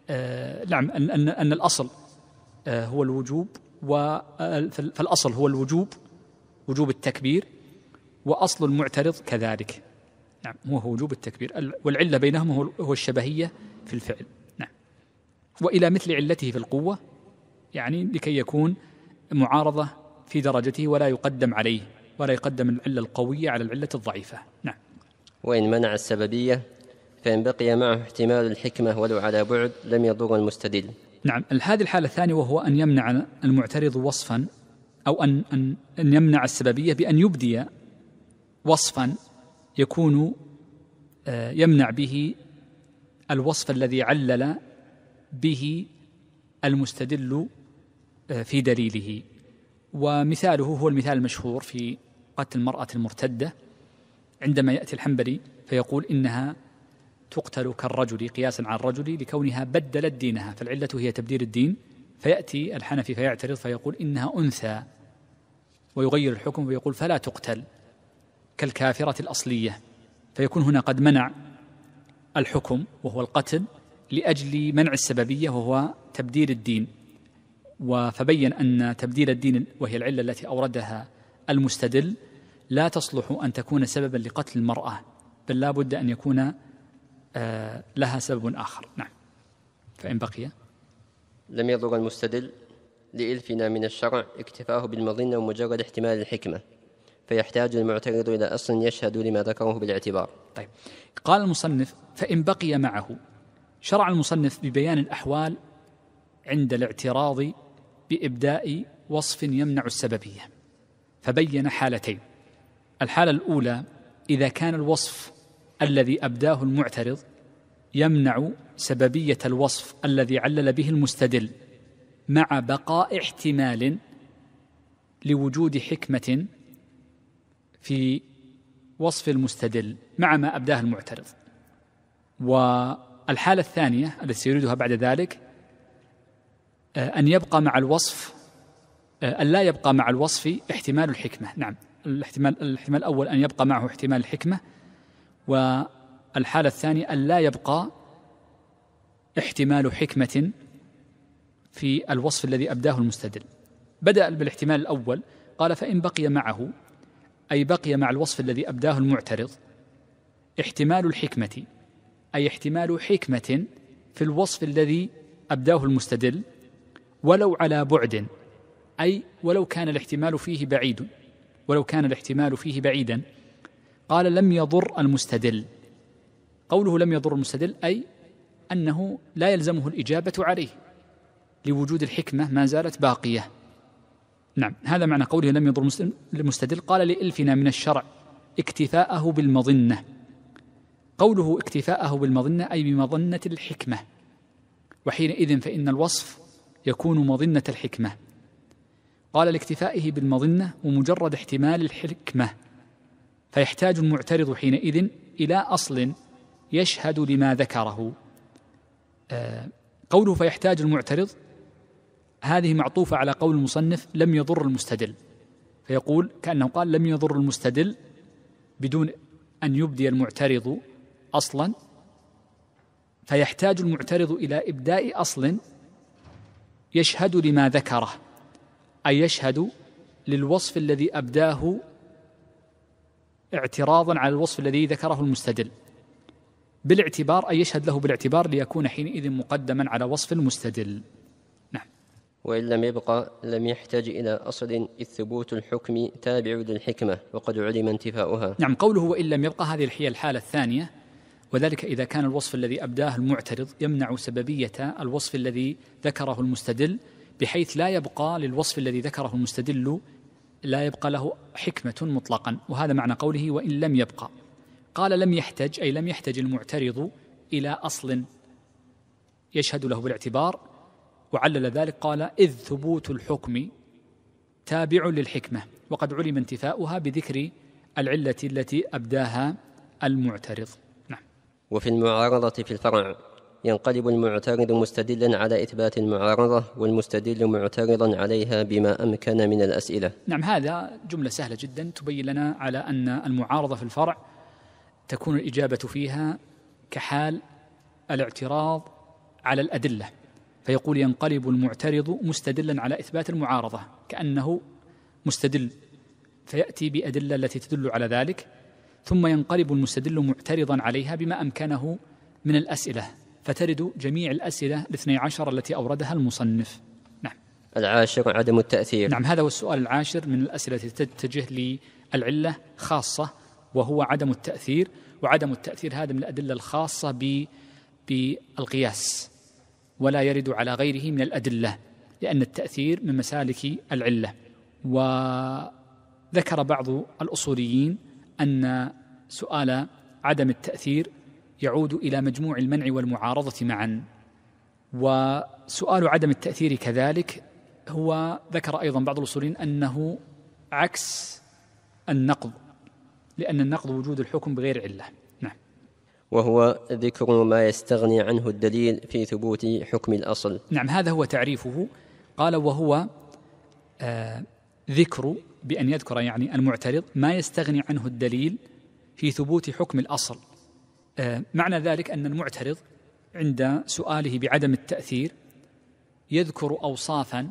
آه، نعم ان ان الاصل آه هو الوجوب آه، فالاصل هو الوجوب وجوب التكبير واصل المعترض كذلك نعم هو وجوب التكبير والعله بينهم هو الشبهيه في الفعل والى مثل علته في القوه يعني لكي يكون معارضه في درجته ولا يقدم عليه ولا يقدم العله القويه على العله الضعيفه نعم وان منع السببيه فان بقي معه احتمال الحكمه ولو على بعد لم يضر المستدل نعم هذه الحاله الثانيه وهو ان يمنع المعترض وصفا او ان ان ان يمنع السببيه بان يبدي وصفا يكون آه، يمنع به الوصف الذي علل به المستدل آه، في دليله ومثاله هو المثال المشهور في قتل المرأة المرتدة عندما يأتي الحنبلي فيقول إنها تقتل كالرجل قياسا على الرجل لكونها بدلت دينها فالعلة هي تبديل الدين فيأتي الحنفي فيعترض فيقول إنها أنثى ويغير الحكم ويقول فلا تقتل كالكافرة الأصلية فيكون هنا قد منع الحكم وهو القتل لاجل منع السببيه وهو تبديل الدين فبين ان تبديل الدين وهي العله التي اوردها المستدل لا تصلح ان تكون سببا لقتل المراه بل لا بد ان يكون آه، لها سبب اخر نعم فان بقي لم يضر المستدل لإلفنا من الشرع اكتفاه بالمظنة ومجرد احتمال الحكمة فيحتاج المعترض إلى أصل يشهد لما ذكره بالاعتبار طيب قال المصنف فإن بقي معه شرع المصنف ببيان الأحوال عند الاعتراض بإبداء وصف يمنع السببية فبين حالتين الحالة الأولى إذا كان الوصف الذي أبداه المعترض يمنع سببية الوصف الذي علل به المستدل مع بقاء احتمال لوجود حكمة في وصف المستدل مع ما أبداه المعترض و الحالة الثانية التي سيريدها بعد ذلك آه، أن يبقى مع الوصف آه، أن لا يبقى مع الوصف احتمال الحكمة نعم الاحتمال الاحتمال الأول أن يبقى معه احتمال الحكمة والحالة الثانية أن لا يبقى احتمال حكمة في الوصف الذي أبداه المستدل بدأ بالاحتمال الأول قال فإن بقي معه أي بقي مع الوصف الذي أبداه المعترض احتمال الحكمة أي احتمال حكمة في الوصف الذي أبداه المستدل ولو على بعد أي ولو كان الاحتمال فيه بعيد ولو كان الاحتمال فيه بعيدا قال لم يضر المستدل قوله لم يضر المستدل أي أنه لا يلزمه الإجابة عليه لوجود الحكمة ما زالت باقية نعم هذا معنى قوله لم يضر المستدل قال لإلفنا من الشرع اكتفاءه بالمظنه قوله اكتفاءه بالمظنة أي بمظنة الحكمة وحينئذ فإن الوصف يكون مظنة الحكمة قال لاكتفائه بالمظنة ومجرد احتمال الحكمة فيحتاج المعترض حينئذ إلى أصل يشهد لما ذكره آه، قوله فيحتاج المعترض هذه معطوفة على قول المصنف لم يضر المستدل فيقول كأنه قال لم يضر المستدل بدون أن يبدي المعترض اصلا فيحتاج المعترض الى ابداء اصل يشهد لما ذكره اي يشهد للوصف الذي ابداه اعتراضا على الوصف الذي ذكره المستدل بالاعتبار أي يشهد له بالاعتبار ليكون حينئذ مقدما على وصف المستدل نعم وإن لم يبقى لم يحتاج إلى أصل إذ ثبوت الحكم تابع للحكمة وقد علم انتفاؤها نعم قوله وإن لم يبقى هذه هي الحالة الثانية وذلك إذا كان الوصف الذي أبداه المعترض يمنع سببية الوصف الذي ذكره المستدل بحيث لا يبقى للوصف الذي ذكره المستدل لا يبقى له حكمة مطلقا وهذا معنى قوله وإن لم يبقى قال لم يحتج أي لم يحتج المعترض إلى أصل يشهد له بالاعتبار وعلل ذلك قال إذ ثبوت الحكم تابع للحكمة وقد علم انتفاؤها بذكر العلة التي أبداها المعترض وفي المعارضة في الفرع ينقلب المعترض مستدلا على إثبات المعارضة والمستدل معترضا عليها بما أمكن من الأسئلة نعم هذا جملة سهلة جدا تبين لنا على أن المعارضة في الفرع تكون الإجابة فيها كحال الاعتراض على الأدلة فيقول ينقلب المعترض مستدلا على إثبات المعارضة كأنه مستدل فيأتي بأدلة التي تدل على ذلك ثم ينقلب المستدل معترضا عليها بما أمكنه من الأسئلة فترد جميع الأسئلة الاثني عشر التي أوردها المصنف نعم العاشر عدم التأثير نعم هذا هو السؤال العاشر من الأسئلة التي تتجه للعلة خاصة وهو عدم التأثير وعدم التأثير هذا من الأدلة الخاصة بالقياس ولا يرد على غيره من الأدلة لأن التأثير من مسالك العلة وذكر بعض الأصوليين أن سؤال عدم التأثير يعود إلى مجموع المنع والمعارضة معا وسؤال عدم التأثير كذلك هو ذكر أيضا بعض الأصولين أنه عكس النقض لأن النقض وجود الحكم بغير علة نعم وهو ذكر ما يستغني عنه الدليل في ثبوت حكم الأصل نعم هذا هو تعريفه قال وهو آه ذكر بأن يذكر يعني المعترض ما يستغني عنه الدليل في ثبوت حكم الأصل آه، معنى ذلك أن المعترض عند سؤاله بعدم التأثير يذكر أوصافا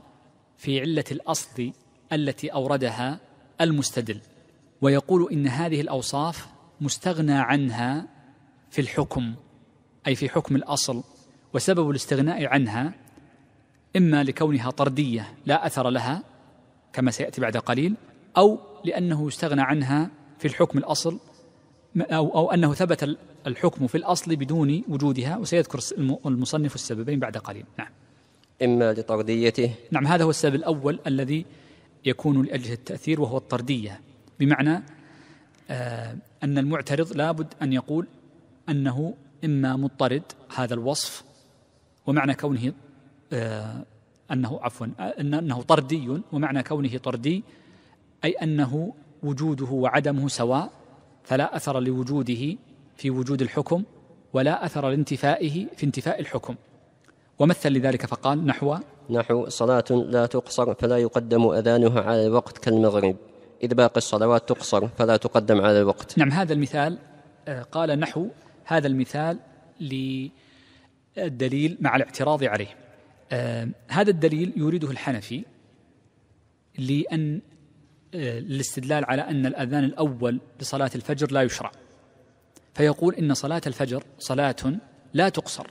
في علة الأصل التي أوردها المستدل ويقول إن هذه الأوصاف مستغنى عنها في الحكم أي في حكم الأصل وسبب الاستغناء عنها إما لكونها طردية لا أثر لها كما سياتي بعد قليل او لانه استغنى عنها في الحكم الاصل او او انه ثبت الحكم في الاصل بدون وجودها وسيذكر المصنف السببين بعد قليل نعم اما لطرديته نعم هذا هو السبب الاول الذي يكون لاجل التاثير وهو الطرديه بمعنى آه ان المعترض لابد ان يقول انه اما مضطرد هذا الوصف ومعنى كونه آه أنه عفوا أنه طردي ومعنى كونه طردي أي أنه وجوده وعدمه سواء فلا أثر لوجوده في وجود الحكم ولا أثر لانتفائه في انتفاء الحكم ومثل لذلك فقال نحو نحو صلاة لا تقصر فلا يقدم أذانها على الوقت كالمغرب إذ باقي الصلوات تقصر فلا تقدم على الوقت نعم هذا المثال آه، قال نحو هذا المثال للدليل مع الاعتراض عليه آه، هذا الدليل يريده الحنفي لأن الاستدلال آه، للاستدلال على أن الأذان الأول لصلاة الفجر لا يشرع فيقول إن صلاة الفجر صلاة لا تقصر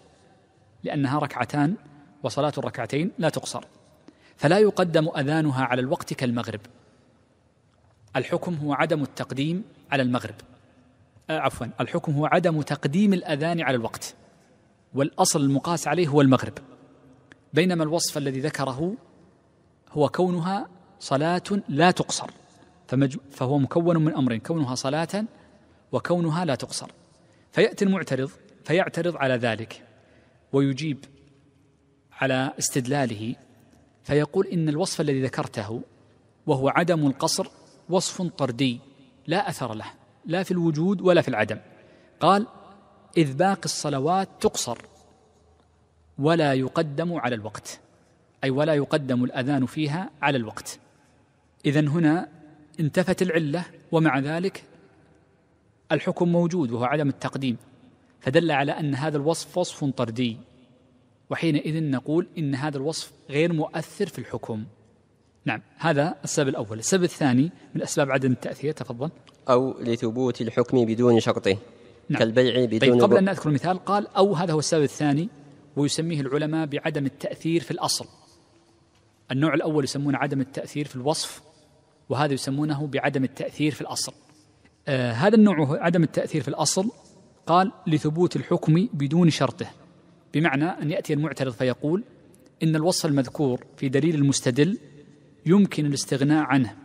لأنها ركعتان وصلاة الركعتين لا تقصر فلا يقدم أذانها على الوقت كالمغرب الحكم هو عدم التقديم على المغرب آه عفوا الحكم هو عدم تقديم الأذان على الوقت والأصل المقاس عليه هو المغرب بينما الوصف الذي ذكره هو كونها صلاة لا تقصر فهو مكون من أمرين كونها صلاة وكونها لا تقصر فيأتي المعترض فيعترض على ذلك ويجيب على استدلاله فيقول إن الوصف الذي ذكرته وهو عدم القصر وصف طردي لا أثر له لا في الوجود ولا في العدم قال إذ باقي الصلوات تقصر ولا يقدم على الوقت أي ولا يقدم الأذان فيها على الوقت إذا هنا انتفت العلة ومع ذلك الحكم موجود وهو عدم التقديم فدل على أن هذا الوصف وصف طردي وحينئذ نقول إن هذا الوصف غير مؤثر في الحكم نعم هذا السبب الأول السبب الثاني من أسباب عدم التأثير تفضل أو لثبوت الحكم بدون شرطه نعم. كالبيع بدون طيب قبل أن اذكر المثال قال أو هذا هو السبب الثاني ويسميه العلماء بعدم التأثير في الأصل النوع الأول يسمونه عدم التأثير في الوصف وهذا يسمونه بعدم التأثير في الأصل آه هذا النوع عدم التأثير في الأصل قال لثبوت الحكم بدون شرطه بمعنى أن يأتي المعترض فيقول إن الوصف المذكور في دليل المستدل يمكن الاستغناء عنه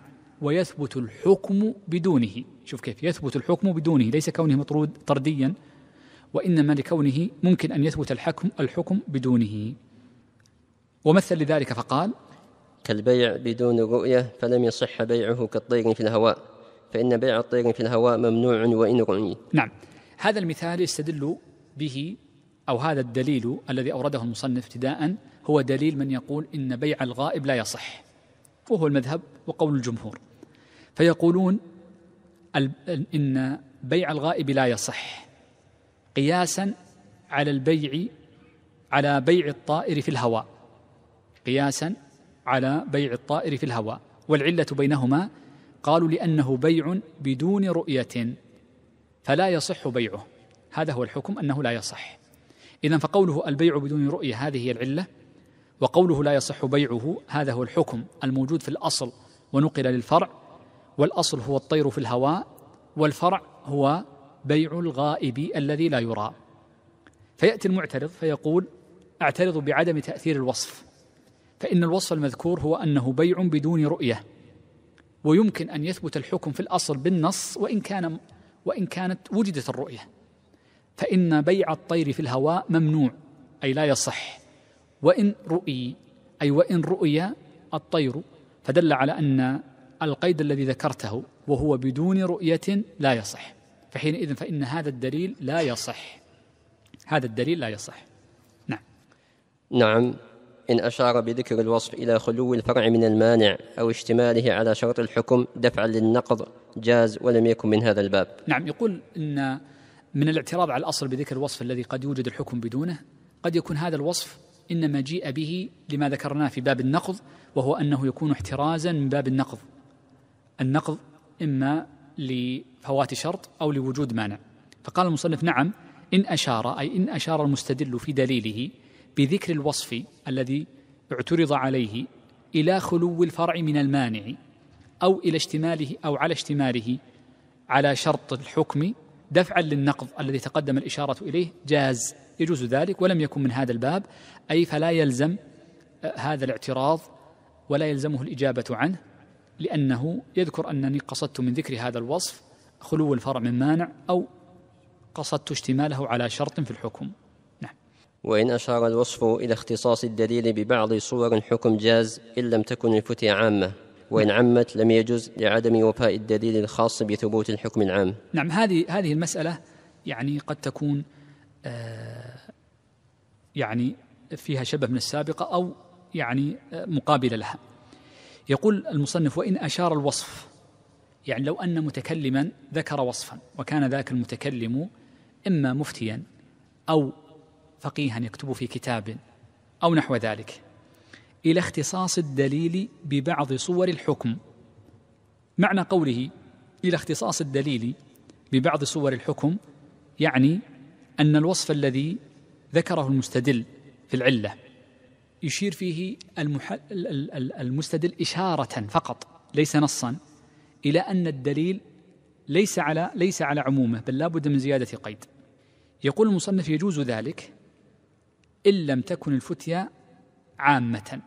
ويثبت الحكم بدونه شوف كيف يثبت الحكم بدونه ليس كونه مطرود طرديا وإنما لكونه ممكن أن يثبت الحكم الحكم بدونه ومثل لذلك فقال كالبيع بدون رؤية فلم يصح بيعه كالطير في الهواء فإن بيع الطير في الهواء ممنوع وإن رؤي نعم هذا المثال يستدل به أو هذا الدليل الذي أورده المصنف ابتداء هو دليل من يقول إن بيع الغائب لا يصح وهو المذهب وقول الجمهور فيقولون إن بيع الغائب لا يصح قياسا على البيع على بيع الطائر في الهواء قياسا على بيع الطائر في الهواء والعله بينهما قالوا لانه بيع بدون رؤيه فلا يصح بيعه هذا هو الحكم انه لا يصح اذا فقوله البيع بدون رؤيه هذه هي العله وقوله لا يصح بيعه هذا هو الحكم الموجود في الاصل ونقل للفرع والاصل هو الطير في الهواء والفرع هو بيع الغائب الذي لا يرى فيأتي المعترض فيقول أعترض بعدم تأثير الوصف فإن الوصف المذكور هو أنه بيع بدون رؤية ويمكن أن يثبت الحكم في الأصل بالنص وإن كان وإن كانت وجدت الرؤية فإن بيع الطير في الهواء ممنوع أي لا يصح وإن رؤي أي وإن رؤي الطير فدل على أن القيد الذي ذكرته وهو بدون رؤية لا يصح فحينئذ فإن هذا الدليل لا يصح هذا الدليل لا يصح نعم نعم إن أشار بذكر الوصف إلى خلو الفرع من المانع أو اشتماله على شرط الحكم دفعا للنقض جاز ولم يكن من هذا الباب نعم يقول إن من الاعتراض على الأصل بذكر الوصف الذي قد يوجد الحكم بدونه قد يكون هذا الوصف إنما جيء به لما ذكرناه في باب النقض وهو أنه يكون احترازا من باب النقض النقض إما فوات شرط أو لوجود مانع فقال المصنف نعم إن أشار أي إن أشار المستدل في دليله بذكر الوصف الذي اعترض عليه إلى خلو الفرع من المانع أو إلى اشتماله أو على اشتماله على شرط الحكم دفعا للنقض الذي تقدم الإشارة إليه جاز يجوز ذلك ولم يكن من هذا الباب أي فلا يلزم آه، هذا الاعتراض ولا يلزمه الإجابة عنه لأنه يذكر أنني قصدت من ذكر هذا الوصف خلو الفرع من مانع أو قصدت اشتماله على شرط في الحكم نعم وإن أشار الوصف إلى اختصاص الدليل ببعض صور الحكم جاز إن لم تكن الفتية عامة وإن نعم. عمت لم يجوز لعدم وفاء الدليل الخاص بثبوت الحكم العام نعم هذه هذه المسألة يعني قد تكون آه، يعني فيها شبه من السابقة أو يعني آه، مقابلة لها يقول المصنف وإن أشار الوصف يعني لو أن متكلما ذكر وصفا وكان ذاك المتكلم إما مفتيا أو فقيها يكتب في كتاب أو نحو ذلك إلى اختصاص الدليل ببعض صور الحكم معنى قوله إلى اختصاص الدليل ببعض صور الحكم يعني أن الوصف الذي ذكره المستدل في العلة يشير فيه المستدل إشارة فقط ليس نصا إلى أن الدليل ليس على ليس على عمومه بل لا بد من زيادة قيد يقول المصنف يجوز ذلك إن لم تكن الفتيا عامة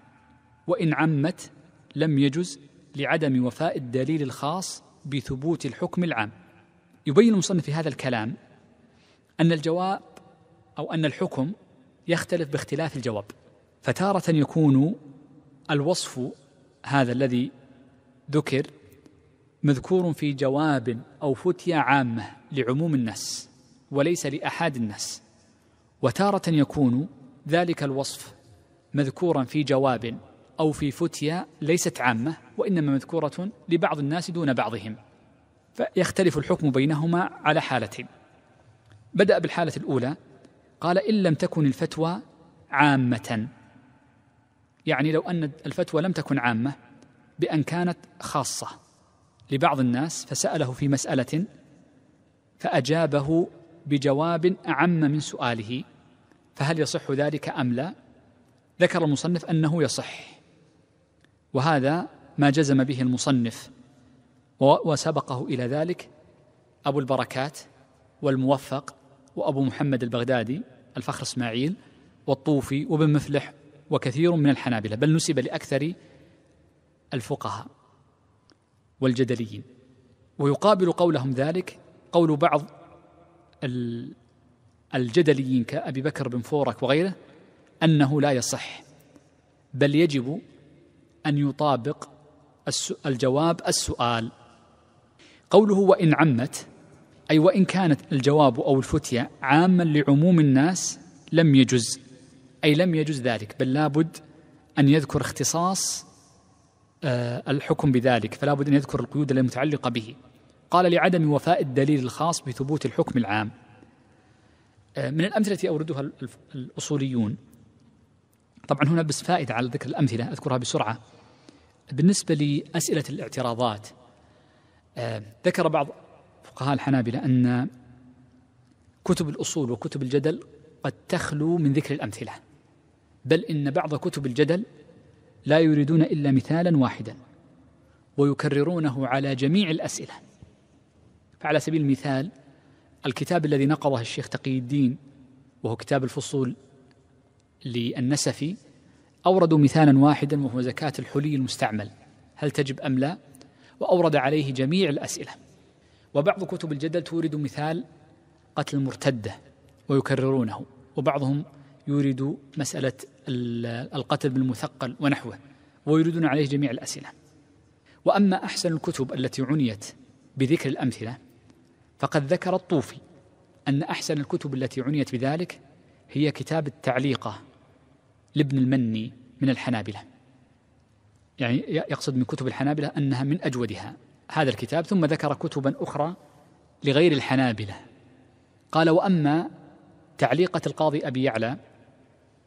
وإن عمت لم يجز لعدم وفاء الدليل الخاص بثبوت الحكم العام يبين المصنف في هذا الكلام أن الجواب أو أن الحكم يختلف باختلاف الجواب فتارة يكون الوصف هذا الذي ذكر مذكور في جواب أو فتية عامة لعموم الناس وليس لأحد الناس وتارة يكون ذلك الوصف مذكورا في جواب أو في فتية ليست عامة وإنما مذكورة لبعض الناس دون بعضهم فيختلف الحكم بينهما على حالتين بدأ بالحالة الأولى قال إن لم تكن الفتوى عامة يعني لو أن الفتوى لم تكن عامة بأن كانت خاصة لبعض الناس فسأله في مسألة فأجابه بجواب أعم من سؤاله فهل يصح ذلك أم لا؟ ذكر المصنف أنه يصح وهذا ما جزم به المصنف وسبقه إلى ذلك أبو البركات والموفق وأبو محمد البغدادي الفخر إسماعيل والطوفي وابن مفلح وكثير من الحنابلة بل نسب لأكثر الفقهاء والجدليين ويقابل قولهم ذلك قول بعض الجدليين كأبي بكر بن فورك وغيره أنه لا يصح بل يجب أن يطابق الجواب السؤال قوله وإن عمت أي وإن كانت الجواب أو الفتية عاما لعموم الناس لم يجز أي لم يجز ذلك بل لابد أن يذكر اختصاص آه، الحكم بذلك فلا بد أن يذكر القيود المتعلقة به قال لعدم وفاء الدليل الخاص بثبوت الحكم العام آه، من الأمثلة التي أوردها الأصوليون طبعا هنا بس فائدة على ذكر الأمثلة أذكرها بسرعة بالنسبة لأسئلة الاعتراضات آه، ذكر بعض فقهاء الحنابلة أن كتب الأصول وكتب الجدل قد تخلو من ذكر الأمثلة بل إن بعض كتب الجدل لا يريدون إلا مثالا واحدا ويكررونه على جميع الأسئلة فعلى سبيل المثال الكتاب الذي نقضه الشيخ تقي الدين وهو كتاب الفصول للنسفي أوردوا مثالا واحدا وهو زكاة الحلي المستعمل هل تجب أم لا وأورد عليه جميع الأسئلة وبعض كتب الجدل تورد مثال قتل المرتدة ويكررونه وبعضهم يورد مسألة القتل بالمثقل ونحوه ويردون عليه جميع الأسئلة وأما أحسن الكتب التي عنيت بذكر الأمثلة فقد ذكر الطوفي أن أحسن الكتب التي عنيت بذلك هي كتاب التعليقة لابن المني من الحنابلة يعني يقصد من كتب الحنابلة أنها من أجودها هذا الكتاب ثم ذكر كتبا أخرى لغير الحنابلة قال وأما تعليقة القاضي أبي يعلى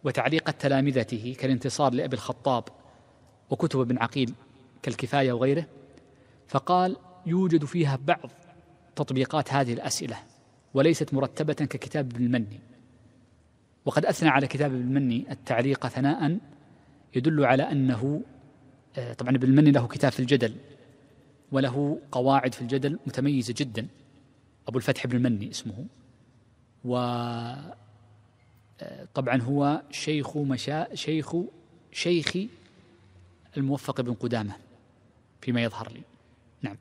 وتعليقة تلامذته كالانتصار لأبي الخطاب وكتب ابن عقيل كالكفاية وغيره فقال يوجد فيها بعض تطبيقات هذه الأسئلة وليست مرتبة ككتاب ابن المني وقد أثنى على كتاب ابن المني التعليق ثناء يدل على أنه آه، طبعا ابن المني له كتاب في الجدل وله قواعد في الجدل متميزة جدا أبو الفتح ابن المني اسمه و طبعا هو شيخ مشا شيخ شيخ الموفق بن قدامة فيما يظهر لي نعم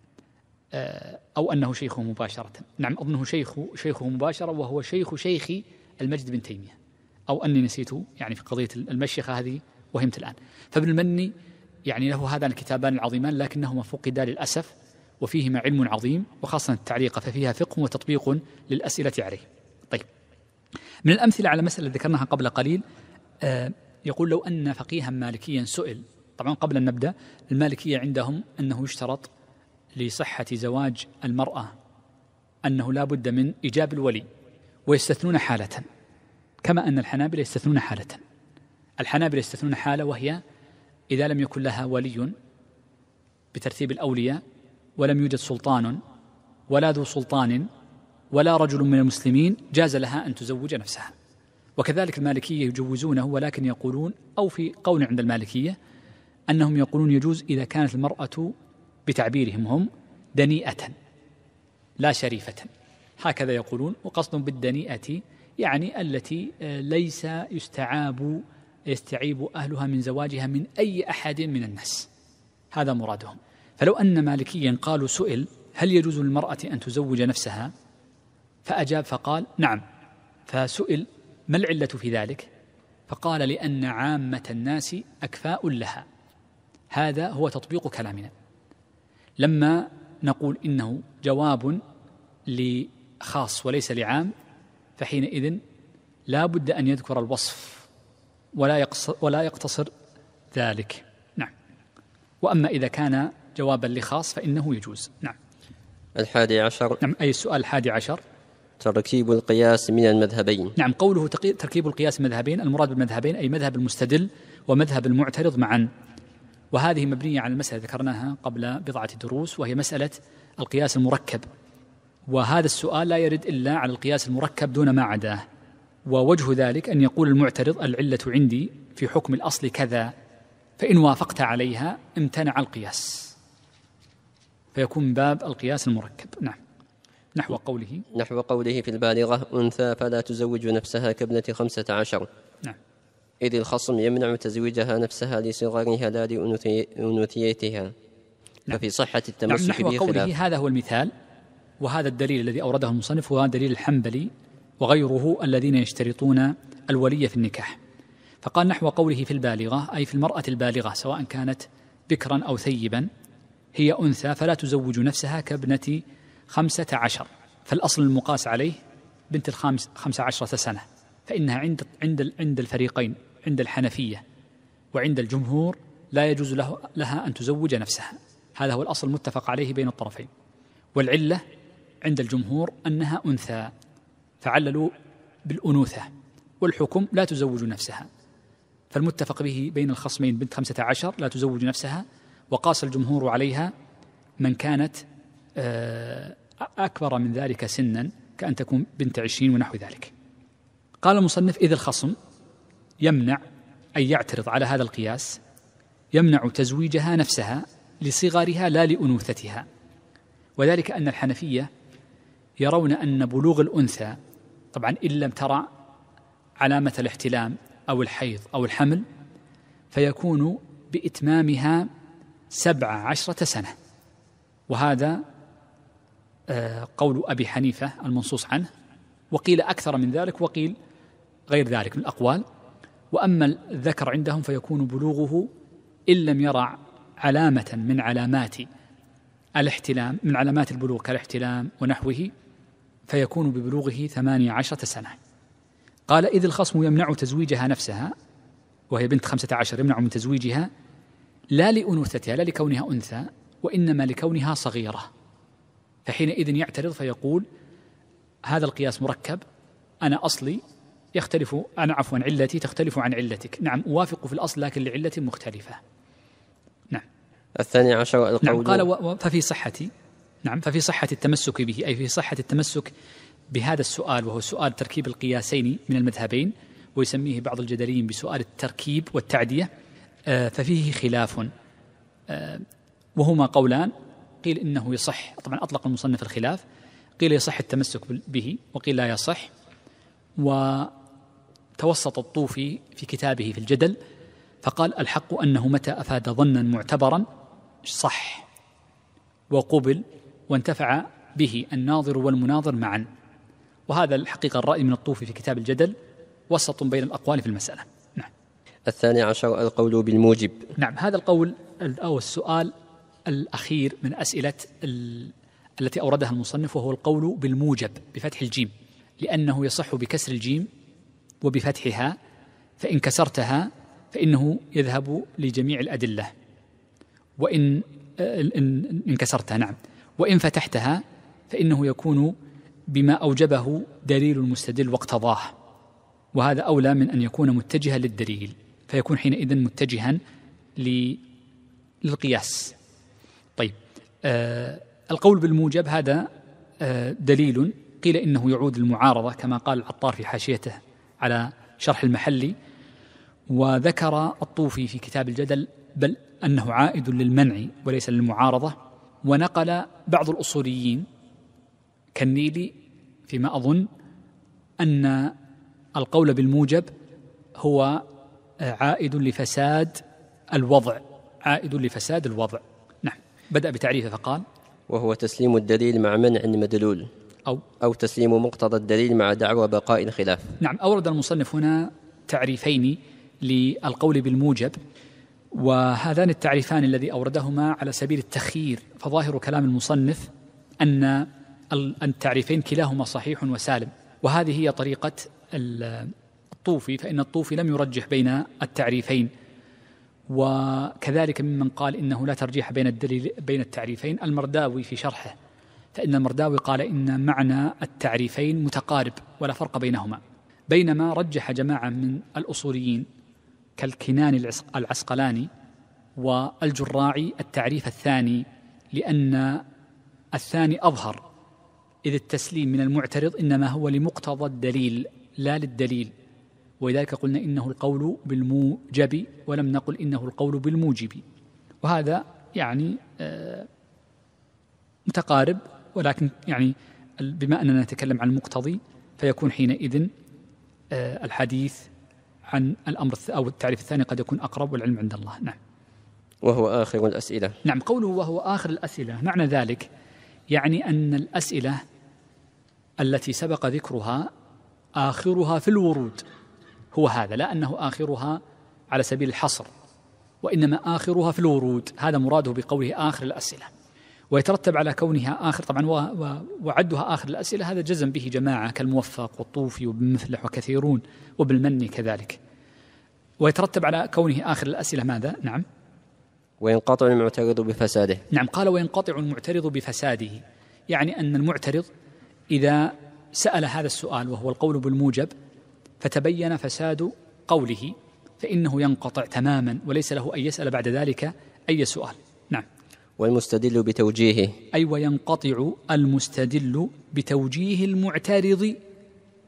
آه، أو أنه شيخه مباشرة نعم أظنه شيخ شيخه مباشرة وهو شيخ شيخ المجد بن تيمية أو أني نسيت يعني في قضية المشيخة هذه وهمت الآن فابن المني يعني له هذان الكتابان العظيمان لكنهما فقدا للأسف وفيهما علم عظيم وخاصة التعليق ففيها فقه وتطبيق للأسئلة عليه من الأمثلة على مسألة ذكرناها قبل قليل آه، يقول لو أن فقيها مالكيا سئل طبعا قبل أن نبدأ المالكية عندهم أنه يشترط لصحة زواج المرأة أنه لا بد من إيجاب الولي ويستثنون حالة كما أن الحنابلة يستثنون حالة الحنابلة يستثنون حالة وهي إذا لم يكن لها ولي بترتيب الأولياء ولم يوجد سلطان ولا ذو سلطان ولا رجل من المسلمين جاز لها أن تزوج نفسها وكذلك المالكية يجوزونه ولكن يقولون أو في قول عند المالكية أنهم يقولون يجوز إذا كانت المرأة بتعبيرهم هم دنيئة لا شريفة هكذا يقولون وقصد بالدنيئة يعني التي آه، ليس يستعاب يستعيب أهلها من زواجها من أي أحد من الناس هذا مرادهم فلو أن مالكيا قالوا سئل هل يجوز للمرأة أن تزوج نفسها فأجاب فقال نعم فسئل ما العلة في ذلك فقال لأن عامة الناس أكفاء لها هذا هو تطبيق كلامنا لما نقول إنه جواب لخاص وليس لعام فحينئذ لا بد أن يذكر الوصف ولا, يقصر ولا يقتصر ذلك نعم وأما إذا كان جوابا لخاص فإنه يجوز نعم الحادي عشر نعم أي السؤال الحادي عشر تركيب القياس من المذهبين نعم قوله تركيب القياس المذهبين المراد بالمذهبين أي مذهب المستدل ومذهب المعترض معا وهذه مبنية على المسألة ذكرناها قبل بضعة دروس وهي مسألة القياس المركب وهذا السؤال لا يرد إلا على القياس المركب دون ما عداه ووجه ذلك أن يقول المعترض العلة عندي في حكم الأصل كذا فإن وافقت عليها امتنع القياس فيكون باب القياس المركب نعم نحو قوله نحو قوله في البالغة أنثى فلا تزوج نفسها كابنة خمسة عشر نعم إذ الخصم يمنع تزويجها نفسها لصغرها لا لأنوثيتها نعم. ففي صحة نعم، التمسك نعم نحو قوله خلاف. هذا هو المثال وهذا الدليل الذي أورده المصنف هو دليل الحنبلي وغيره الذين يشترطون الولية في النكاح فقال نحو قوله في البالغة أي في المرأة البالغة سواء كانت بكرا أو ثيبا هي أنثى فلا تزوج نفسها كابنة خمسة عشر فالأصل المقاس عليه بنت الخامس خمسة عشرة سنة فإنها عند عند عند الفريقين عند الحنفية وعند الجمهور لا يجوز له لها أن تزوج نفسها هذا هو الأصل المتفق عليه بين الطرفين والعلة عند الجمهور أنها أنثى فعللوا بالأنوثة والحكم لا تزوج نفسها فالمتفق به بين الخصمين بنت خمسة عشر لا تزوج نفسها وقاس الجمهور عليها من كانت آه، أكبر من ذلك سنا كأن تكون بنت عشرين ونحو ذلك قال المصنف إذ الخصم يمنع أن يعترض على هذا القياس يمنع تزويجها نفسها لصغرها لا لأنوثتها وذلك أن الحنفية يرون أن بلوغ الأنثى طبعا إن لم ترى علامة الاحتلام أو الحيض أو الحمل فيكون بإتمامها سبع عشرة سنة وهذا آه، قول أبي حنيفة المنصوص عنه وقيل أكثر من ذلك وقيل غير ذلك من الأقوال وأما الذكر عندهم فيكون بلوغه إن لم يرع علامة من علامات الاحتلام من علامات البلوغ كالاحتلام ونحوه فيكون ببلوغه ثمانية عشرة سنة قال إذ الخصم يمنع تزويجها نفسها وهي بنت خمسة عشر يمنع من تزويجها لا لأنوثتها لا لكونها أنثى وإنما لكونها صغيرة فحينئذ يعترض فيقول هذا القياس مركب أنا أصلي يختلف أنا عفوا علتي تختلف عن علتك نعم أوافق في الأصل لكن لعلة مختلفة نعم الثاني عشر القول نعم قال و... ففي صحتي نعم ففي صحة التمسك به أي في صحة التمسك بهذا السؤال وهو سؤال تركيب القياسين من المذهبين ويسميه بعض الجدليين بسؤال التركيب والتعدية آه، ففيه خلاف آه، وهما قولان قيل إنه يصح طبعا أطلق المصنف الخلاف قيل يصح التمسك به وقيل لا يصح وتوسط الطوفي في كتابه في الجدل فقال الحق أنه متى أفاد ظنا معتبرا صح وقبل وانتفع به الناظر والمناظر معا وهذا الحقيقة الرأي من الطوفي في كتاب الجدل وسط بين الأقوال في المسألة نعم الثاني عشر القول بالموجب نعم هذا القول أو السؤال الأخير من أسئلة التي أوردها المصنف وهو القول بالموجب بفتح الجيم لأنه يصح بكسر الجيم وبفتحها فإن كسرتها فإنه يذهب لجميع الأدلة وإن إن كسرتها نعم وإن فتحتها فإنه يكون بما أوجبه دليل المستدل واقتضاه وهذا أولى من أن يكون متجها للدليل فيكون حينئذ متجها للقياس طيب آه القول بالموجب هذا آه دليل قيل إنه يعود المعارضة كما قال العطار في حاشيته على شرح المحلي وذكر الطوفي في كتاب الجدل بل أنه عائد للمنع وليس للمعارضة ونقل بعض الأصوليين كالنيلي فيما أظن أن القول بالموجب هو عائد لفساد الوضع عائد لفساد الوضع بدأ بتعريفه فقال وهو تسليم الدليل مع منع المدلول أو أو تسليم مقتضى الدليل مع دعوى بقاء الخلاف نعم أورد المصنف هنا تعريفين للقول بالموجب وهذان التعريفان الذي أوردهما على سبيل التخيير فظاهر كلام المصنف أن التعريفين كلاهما صحيح وسالم وهذه هي طريقة الطوفي فإن الطوفي لم يرجح بين التعريفين وكذلك ممن قال انه لا ترجيح بين الدليل بين التعريفين المرداوي في شرحه فان المرداوي قال ان معنى التعريفين متقارب ولا فرق بينهما بينما رجح جماعه من الاصوليين كالكناني العسقلاني والجراعي التعريف الثاني لان الثاني اظهر اذ التسليم من المعترض انما هو لمقتضى الدليل لا للدليل ولذلك قلنا إنه القول بالموجب ولم نقل إنه القول بالموجب وهذا يعني آه، متقارب ولكن يعني بما أننا نتكلم عن المقتضي فيكون حينئذ آه، الحديث عن الأمر أو التعريف الثاني قد يكون أقرب والعلم عند الله نعم وهو آخر الأسئلة نعم قوله وهو آخر الأسئلة معنى ذلك يعني أن الأسئلة التي سبق ذكرها آخرها في الورود هو هذا لا أنه آخرها على سبيل الحصر وإنما آخرها في الورود هذا مراده بقوله آخر الأسئلة ويترتب على كونها آخر طبعا وعدها آخر الأسئلة هذا جزم به جماعة كالموفق والطوفي وابن مفلح وكثيرون وبالمني كذلك ويترتب على كونه آخر الأسئلة ماذا؟ نعم وينقطع المعترض بفساده نعم قال وينقطع المعترض بفساده يعني أن المعترض إذا سأل هذا السؤال وهو القول بالموجب فتبين فساد قوله فإنه ينقطع تماما وليس له أن يسأل بعد ذلك أي سؤال نعم والمستدل بتوجيهه أي وينقطع المستدل بتوجيه المعترض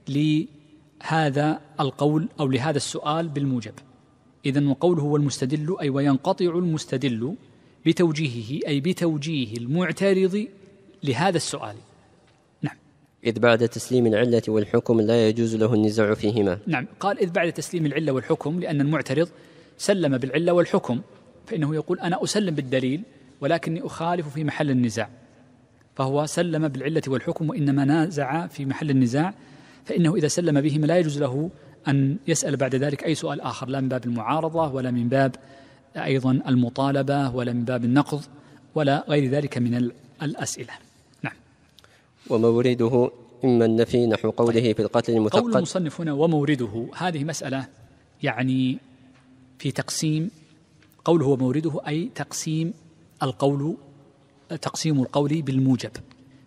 لهذا القول أو لهذا السؤال بالموجب إذا وقوله هو المستدل أي وينقطع المستدل بتوجيهه أي بتوجيه المعترض لهذا السؤال إذ بعد تسليم العلة والحكم لا يجوز له النزاع فيهما نعم قال إذ بعد تسليم العلة والحكم لأن المعترض سلم بالعلة والحكم فإنه يقول أنا أسلم بالدليل ولكني أخالف في محل النزاع فهو سلم بالعلة والحكم وإنما نازع في محل النزاع فإنه إذا سلم بهما لا يجوز له أن يسأل بعد ذلك أي سؤال آخر لا من باب المعارضة ولا من باب أيضا المطالبة ولا من باب النقض ولا غير ذلك من الأسئلة ومورده إما النفي نحو قوله في القتل المثقل قول المصنف هنا ومورده هذه مسألة يعني في تقسيم قوله ومورده أي تقسيم القول تقسيم القول بالموجب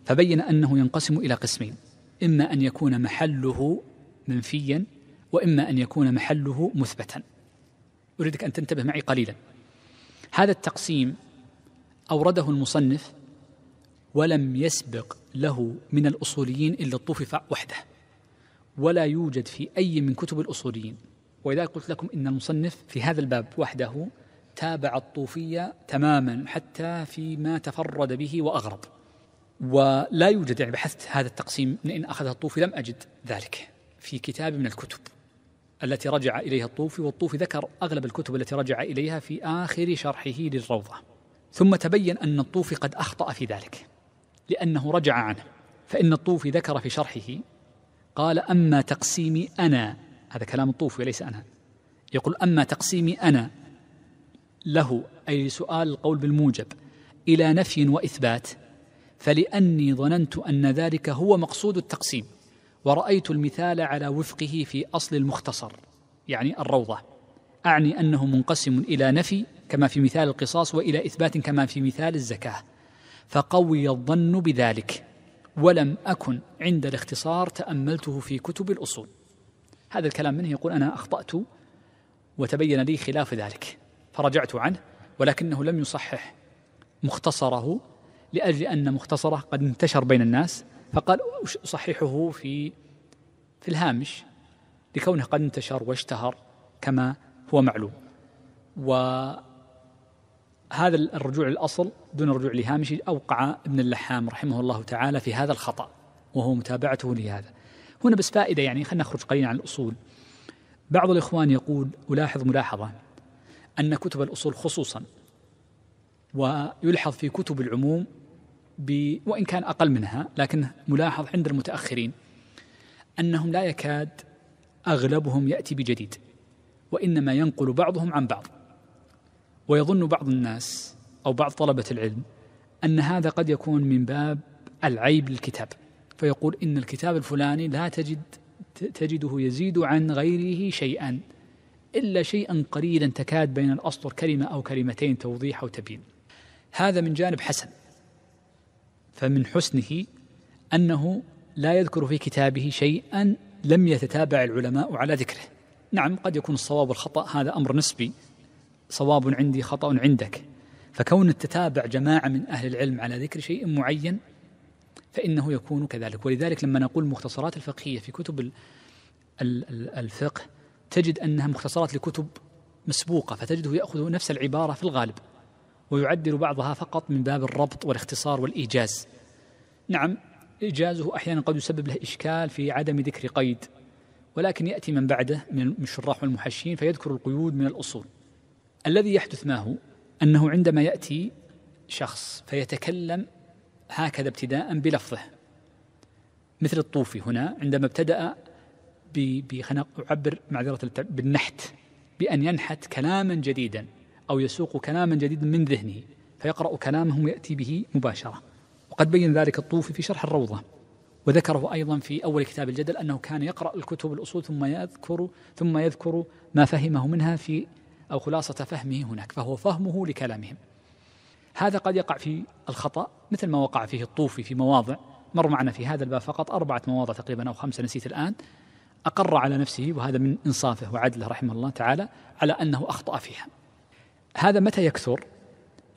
فبين أنه ينقسم إلى قسمين إما أن يكون محله منفيا وإما أن يكون محله مثبتا أريدك أن تنتبه معي قليلا هذا التقسيم أورده المصنف ولم يسبق له من الأصوليين إلا الطوفي وحده ولا يوجد في أي من كتب الأصوليين وإذا قلت لكم إن المصنف في هذا الباب وحده تابع الطوفية تماما حتى فيما تفرد به وأغرب ولا يوجد يعني بحثت هذا التقسيم من إن أخذها الطوفي لم أجد ذلك في كتاب من الكتب التي رجع إليها الطوفي والطوفي ذكر أغلب الكتب التي رجع إليها في آخر شرحه للروضة ثم تبين أن الطوفي قد أخطأ في ذلك لأنه رجع عنه فإن الطوفي ذكر في شرحه قال أما تقسيمي أنا هذا كلام الطوفي وليس أنا يقول أما تقسيمي أنا له أي سؤال القول بالموجب إلى نفي وإثبات فلأني ظننت أن ذلك هو مقصود التقسيم ورأيت المثال على وفقه في أصل المختصر يعني الروضة أعني أنه منقسم إلى نفي كما في مثال القصاص وإلى إثبات كما في مثال الزكاة فقوي الظن بذلك ولم أكن عند الاختصار تأملته في كتب الأصول هذا الكلام منه يقول أنا أخطأت وتبين لي خلاف ذلك فرجعت عنه ولكنه لم يصحح مختصره لأجل أن مختصره قد انتشر بين الناس فقال أصححه في في الهامش لكونه قد انتشر واشتهر كما هو معلوم وهذا الرجوع للأصل دون الرجوع لهامشي أوقع ابن اللحام رحمه الله تعالى في هذا الخطأ وهو متابعته لهذا هنا بس فائدة يعني خلينا نخرج قليلا عن الأصول بعض الإخوان يقول ألاحظ ملاحظة أن كتب الأصول خصوصا ويلحظ في كتب العموم وإن كان أقل منها لكن ملاحظ عند المتأخرين أنهم لا يكاد أغلبهم يأتي بجديد وإنما ينقل بعضهم عن بعض ويظن بعض الناس أو بعض طلبة العلم أن هذا قد يكون من باب العيب للكتاب فيقول إن الكتاب الفلاني لا تجد تجده يزيد عن غيره شيئا إلا شيئا قليلا تكاد بين الأسطر كلمة أو كلمتين توضيح أو تبيين هذا من جانب حسن فمن حسنه أنه لا يذكر في كتابه شيئا لم يتتابع العلماء على ذكره نعم قد يكون الصواب والخطأ هذا أمر نسبي صواب عندي خطأ عندك فكون تتابع جماعة من أهل العلم على ذكر شيء معين فإنه يكون كذلك ولذلك لما نقول مختصرات الفقهية في كتب الفقه تجد أنها مختصرات لكتب مسبوقة فتجده يأخذ نفس العبارة في الغالب ويعدل بعضها فقط من باب الربط والاختصار والإيجاز نعم إيجازه أحيانا قد يسبب له إشكال في عدم ذكر قيد ولكن يأتي من بعده من الشراح والمحشين فيذكر القيود من الأصول الذي يحدث ما هو أنه عندما يأتي شخص فيتكلم هكذا ابتداء بلفظه مثل الطوفي هنا عندما ابتدأ خلينا أعبر معذرة بالنحت بأن ينحت كلاما جديدا أو يسوق كلاما جديدا من ذهنه فيقرأ كلامه ويأتي به مباشرة وقد بين ذلك الطوفي في شرح الروضة وذكره أيضا في أول كتاب الجدل أنه كان يقرأ الكتب الأصول ثم يذكر ثم يذكر ما فهمه منها في أو خلاصة فهمه هناك فهو فهمه لكلامهم هذا قد يقع في الخطأ مثل ما وقع فيه الطوفي في مواضع مر معنا في هذا الباب فقط أربعة مواضع تقريبا أو خمسة نسيت الآن أقر على نفسه وهذا من إنصافه وعدله رحمه الله تعالى على أنه أخطأ فيها هذا متى يكثر؟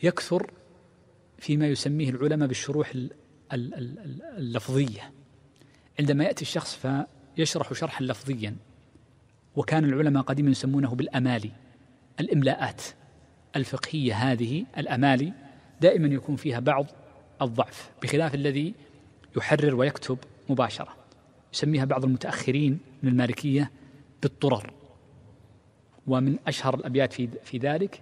يكثر فيما يسميه العلماء بالشروح اللفظية عندما يأتي الشخص فيشرح شرحا لفظيا وكان العلماء قديما يسمونه بالأمالي الإملاءات الفقهية هذه الأمالي دائما يكون فيها بعض الضعف بخلاف الذي يحرر ويكتب مباشرة يسميها بعض المتأخرين من المالكية بالطرر ومن أشهر الأبيات في, في ذلك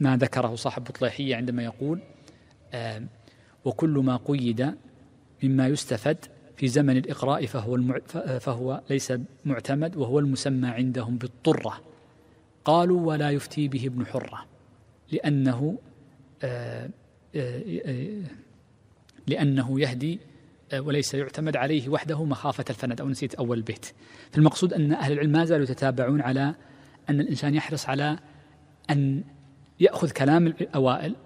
ما ذكره صاحب بطليحية عندما يقول آه وكل ما قيد مما يستفد في زمن الإقراء فهو, فهو ليس معتمد وهو المسمى عندهم بالطرة قالوا ولا يفتي به ابن حرة لأنه آه، آه، آه، لأنه يهدي وليس يعتمد عليه وحده مخافة الفند أو نسيت أول البيت فالمقصود أن أهل العلم ما زالوا يتتابعون على أن الإنسان يحرص على أن يأخذ كلام الأوائل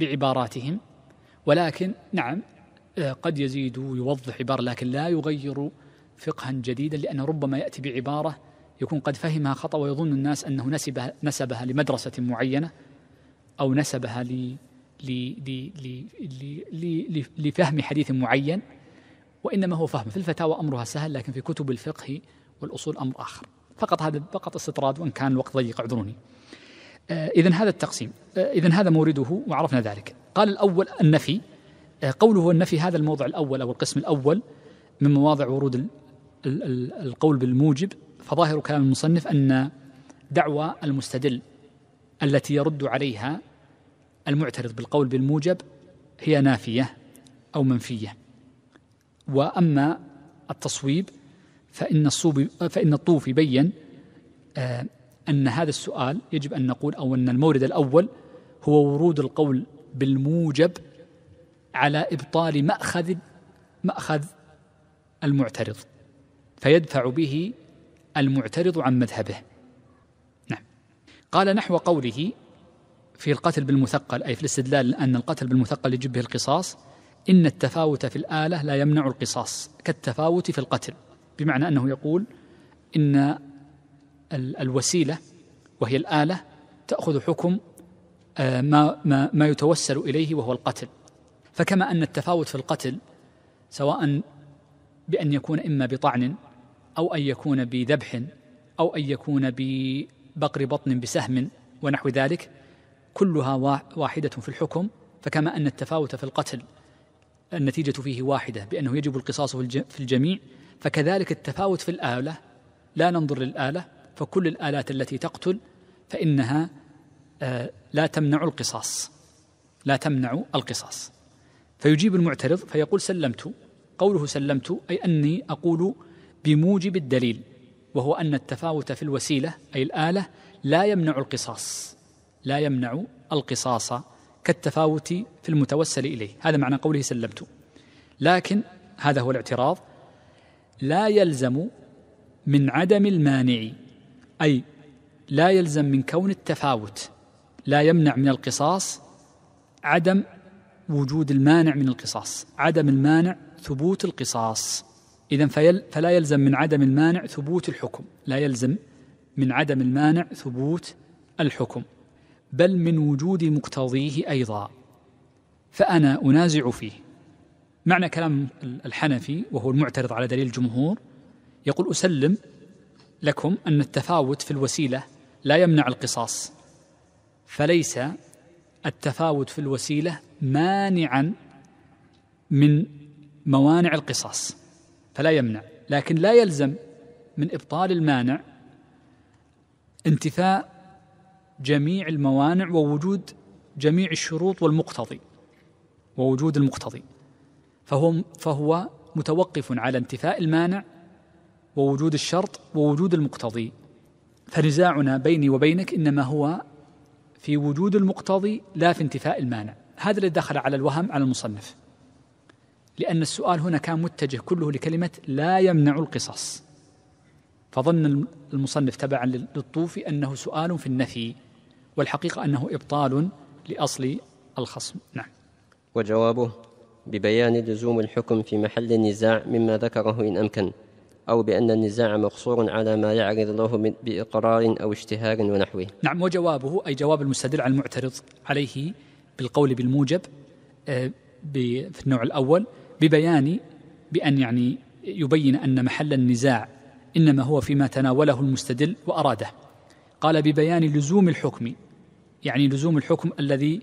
بعباراتهم ولكن نعم قد يزيد ويوضح عبارة لكن لا يغير فقها جديدا لأنه ربما يأتي بعبارة يكون قد فهمها خطأ ويظن الناس أنه نسبها, نسبها لمدرسة معينة أو نسبها ل ل ل ل ل ل لفهم حديث معين وإنما هو فهم في الفتاوى أمرها سهل لكن في كتب الفقه والأصول أمر آخر فقط هذا فقط استطراد وإن كان الوقت ضيق اعذروني آه، إذا هذا التقسيم آه، إذا هذا مورده وعرفنا ذلك قال الأول النفي آه، قوله النفي هذا الموضع الأول أو القسم الأول من مواضع ورود القول بالموجب فظاهر كلام المصنف أن دعوى المستدل التي يرد عليها المعترض بالقول بالموجب هي نافية أو منفية وأما التصويب فإن الصوب فإن الطوفي بين آه، أن هذا السؤال يجب أن نقول أو أن المورد الأول هو ورود القول بالموجب على إبطال مأخذ مأخذ المعترض فيدفع به المعترض عن مذهبه نعم قال نحو قوله في القتل بالمثقل أي في الاستدلال أن القتل بالمثقل يجب به القصاص إن التفاوت في الآلة لا يمنع القصاص كالتفاوت في القتل بمعنى أنه يقول إن الوسيلة وهي الآلة تأخذ حكم آه، ما, ما, ما يتوسل إليه وهو القتل فكما أن التفاوت في القتل سواء بأن يكون إما بطعن أو أن يكون بذبح أو أن يكون ببقر بطن بسهم ونحو ذلك كلها واحدة في الحكم فكما أن التفاوت في القتل النتيجة فيه واحدة بأنه يجب القصاص في الجميع فكذلك التفاوت في الآلة لا ننظر للآلة فكل الآلات التي تقتل فإنها آه، لا تمنع القصاص لا تمنع القصاص فيجيب المعترض فيقول سلمت قوله سلمت أي أني أقول بموجب الدليل وهو أن التفاوت في الوسيلة أي الآلة لا يمنع القصاص لا يمنع القصاص كالتفاوت في المتوسل إليه هذا معنى قوله سلمت لكن هذا هو الاعتراض لا يلزم من عدم المانع أي لا يلزم من كون التفاوت لا يمنع من القصاص عدم وجود المانع من القصاص عدم المانع ثبوت القصاص إذا فلا يلزم من عدم المانع ثبوت الحكم لا يلزم من عدم المانع ثبوت الحكم بل من وجود مقتضيه أيضا فأنا أنازع فيه معنى كلام الحنفي وهو المعترض على دليل الجمهور يقول أسلم لكم أن التفاوت في الوسيلة لا يمنع القصاص فليس التفاوت في الوسيلة مانعا من موانع القصاص فلا يمنع لكن لا يلزم من ابطال المانع انتفاء جميع الموانع ووجود جميع الشروط والمقتضي ووجود المقتضي فهو فهو متوقف على انتفاء المانع ووجود الشرط ووجود المقتضي فنزاعنا بيني وبينك انما هو في وجود المقتضي لا في انتفاء المانع هذا اللي دخل على الوهم على المصنف لأن السؤال هنا كان متجه كله لكلمة لا يمنع القصص فظن المصنف تبعا للطوفي أنه سؤال في النفي والحقيقة أنه إبطال لأصل الخصم نعم وجوابه ببيان لزوم الحكم في محل النزاع مما ذكره إن أمكن أو بأن النزاع مقصور على ما يعرض له من بإقرار أو اشتهار ونحوه نعم وجوابه أي جواب المستدل على المعترض عليه بالقول بالموجب آه، في النوع الأول ببيان بأن يعني يبين أن محل النزاع إنما هو فيما تناوله المستدل وأراده قال ببيان لزوم الحكم يعني لزوم الحكم الذي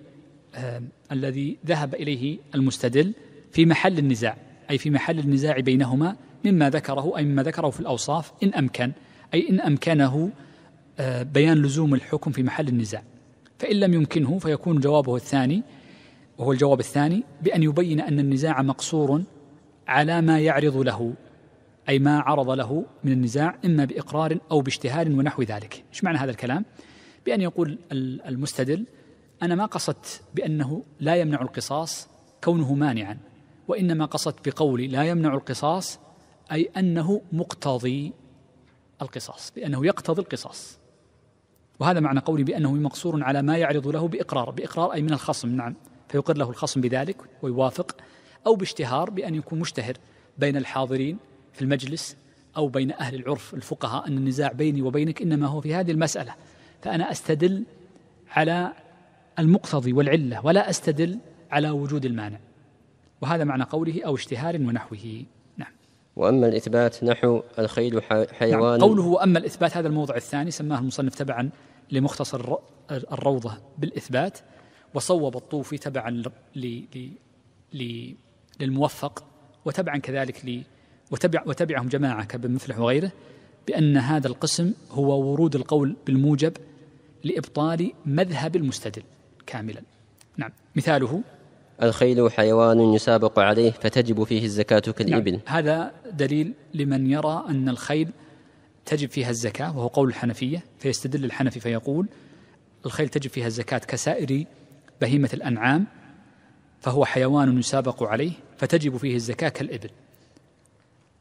آه الذي ذهب إليه المستدل في محل النزاع أي في محل النزاع بينهما مما ذكره أي مما ذكره في الأوصاف إن أمكن أي إن أمكنه آه بيان لزوم الحكم في محل النزاع فإن لم يمكنه فيكون جوابه الثاني وهو الجواب الثاني بأن يبين أن النزاع مقصور على ما يعرض له أي ما عرض له من النزاع إما بإقرار أو باجتهاد ونحو ذلك إيش معنى هذا الكلام؟ بأن يقول المستدل أنا ما قصدت بأنه لا يمنع القصاص كونه مانعا وإنما قصدت بقولي لا يمنع القصاص أي أنه مقتضي القصاص بأنه يقتضي القصاص وهذا معنى قولي بأنه مقصور على ما يعرض له بإقرار بإقرار أي من الخصم نعم فيقر له الخصم بذلك ويوافق أو باشتهار بأن يكون مشتهر بين الحاضرين في المجلس أو بين أهل العرف الفقهاء أن النزاع بيني وبينك إنما هو في هذه المسألة فأنا أستدل على المقتضي والعلة ولا أستدل على وجود المانع وهذا معنى قوله أو اشتهار ونحوه نعم وأما الإثبات نحو الخيل نعم. حيوان نعم قوله وأما الإثبات هذا الموضع الثاني سماه المصنف تبعا لمختصر الروضة بالإثبات وصوب الطوفي تبعا للموفق وتبعا كذلك ل وتبع وتبعهم جماعة كابن مفلح وغيره بأن هذا القسم هو ورود القول بالموجب لإبطال مذهب المستدل كاملا نعم مثاله الخيل حيوان يسابق عليه فتجب فيه الزكاة كالإبل نعم هذا دليل لمن يرى أن الخيل تجب فيها الزكاة وهو قول الحنفية فيستدل الحنفي فيقول الخيل تجب فيها الزكاة كسائر بهيمة الأنعام فهو حيوان يسابق عليه فتجب فيه الزكاة كالإبل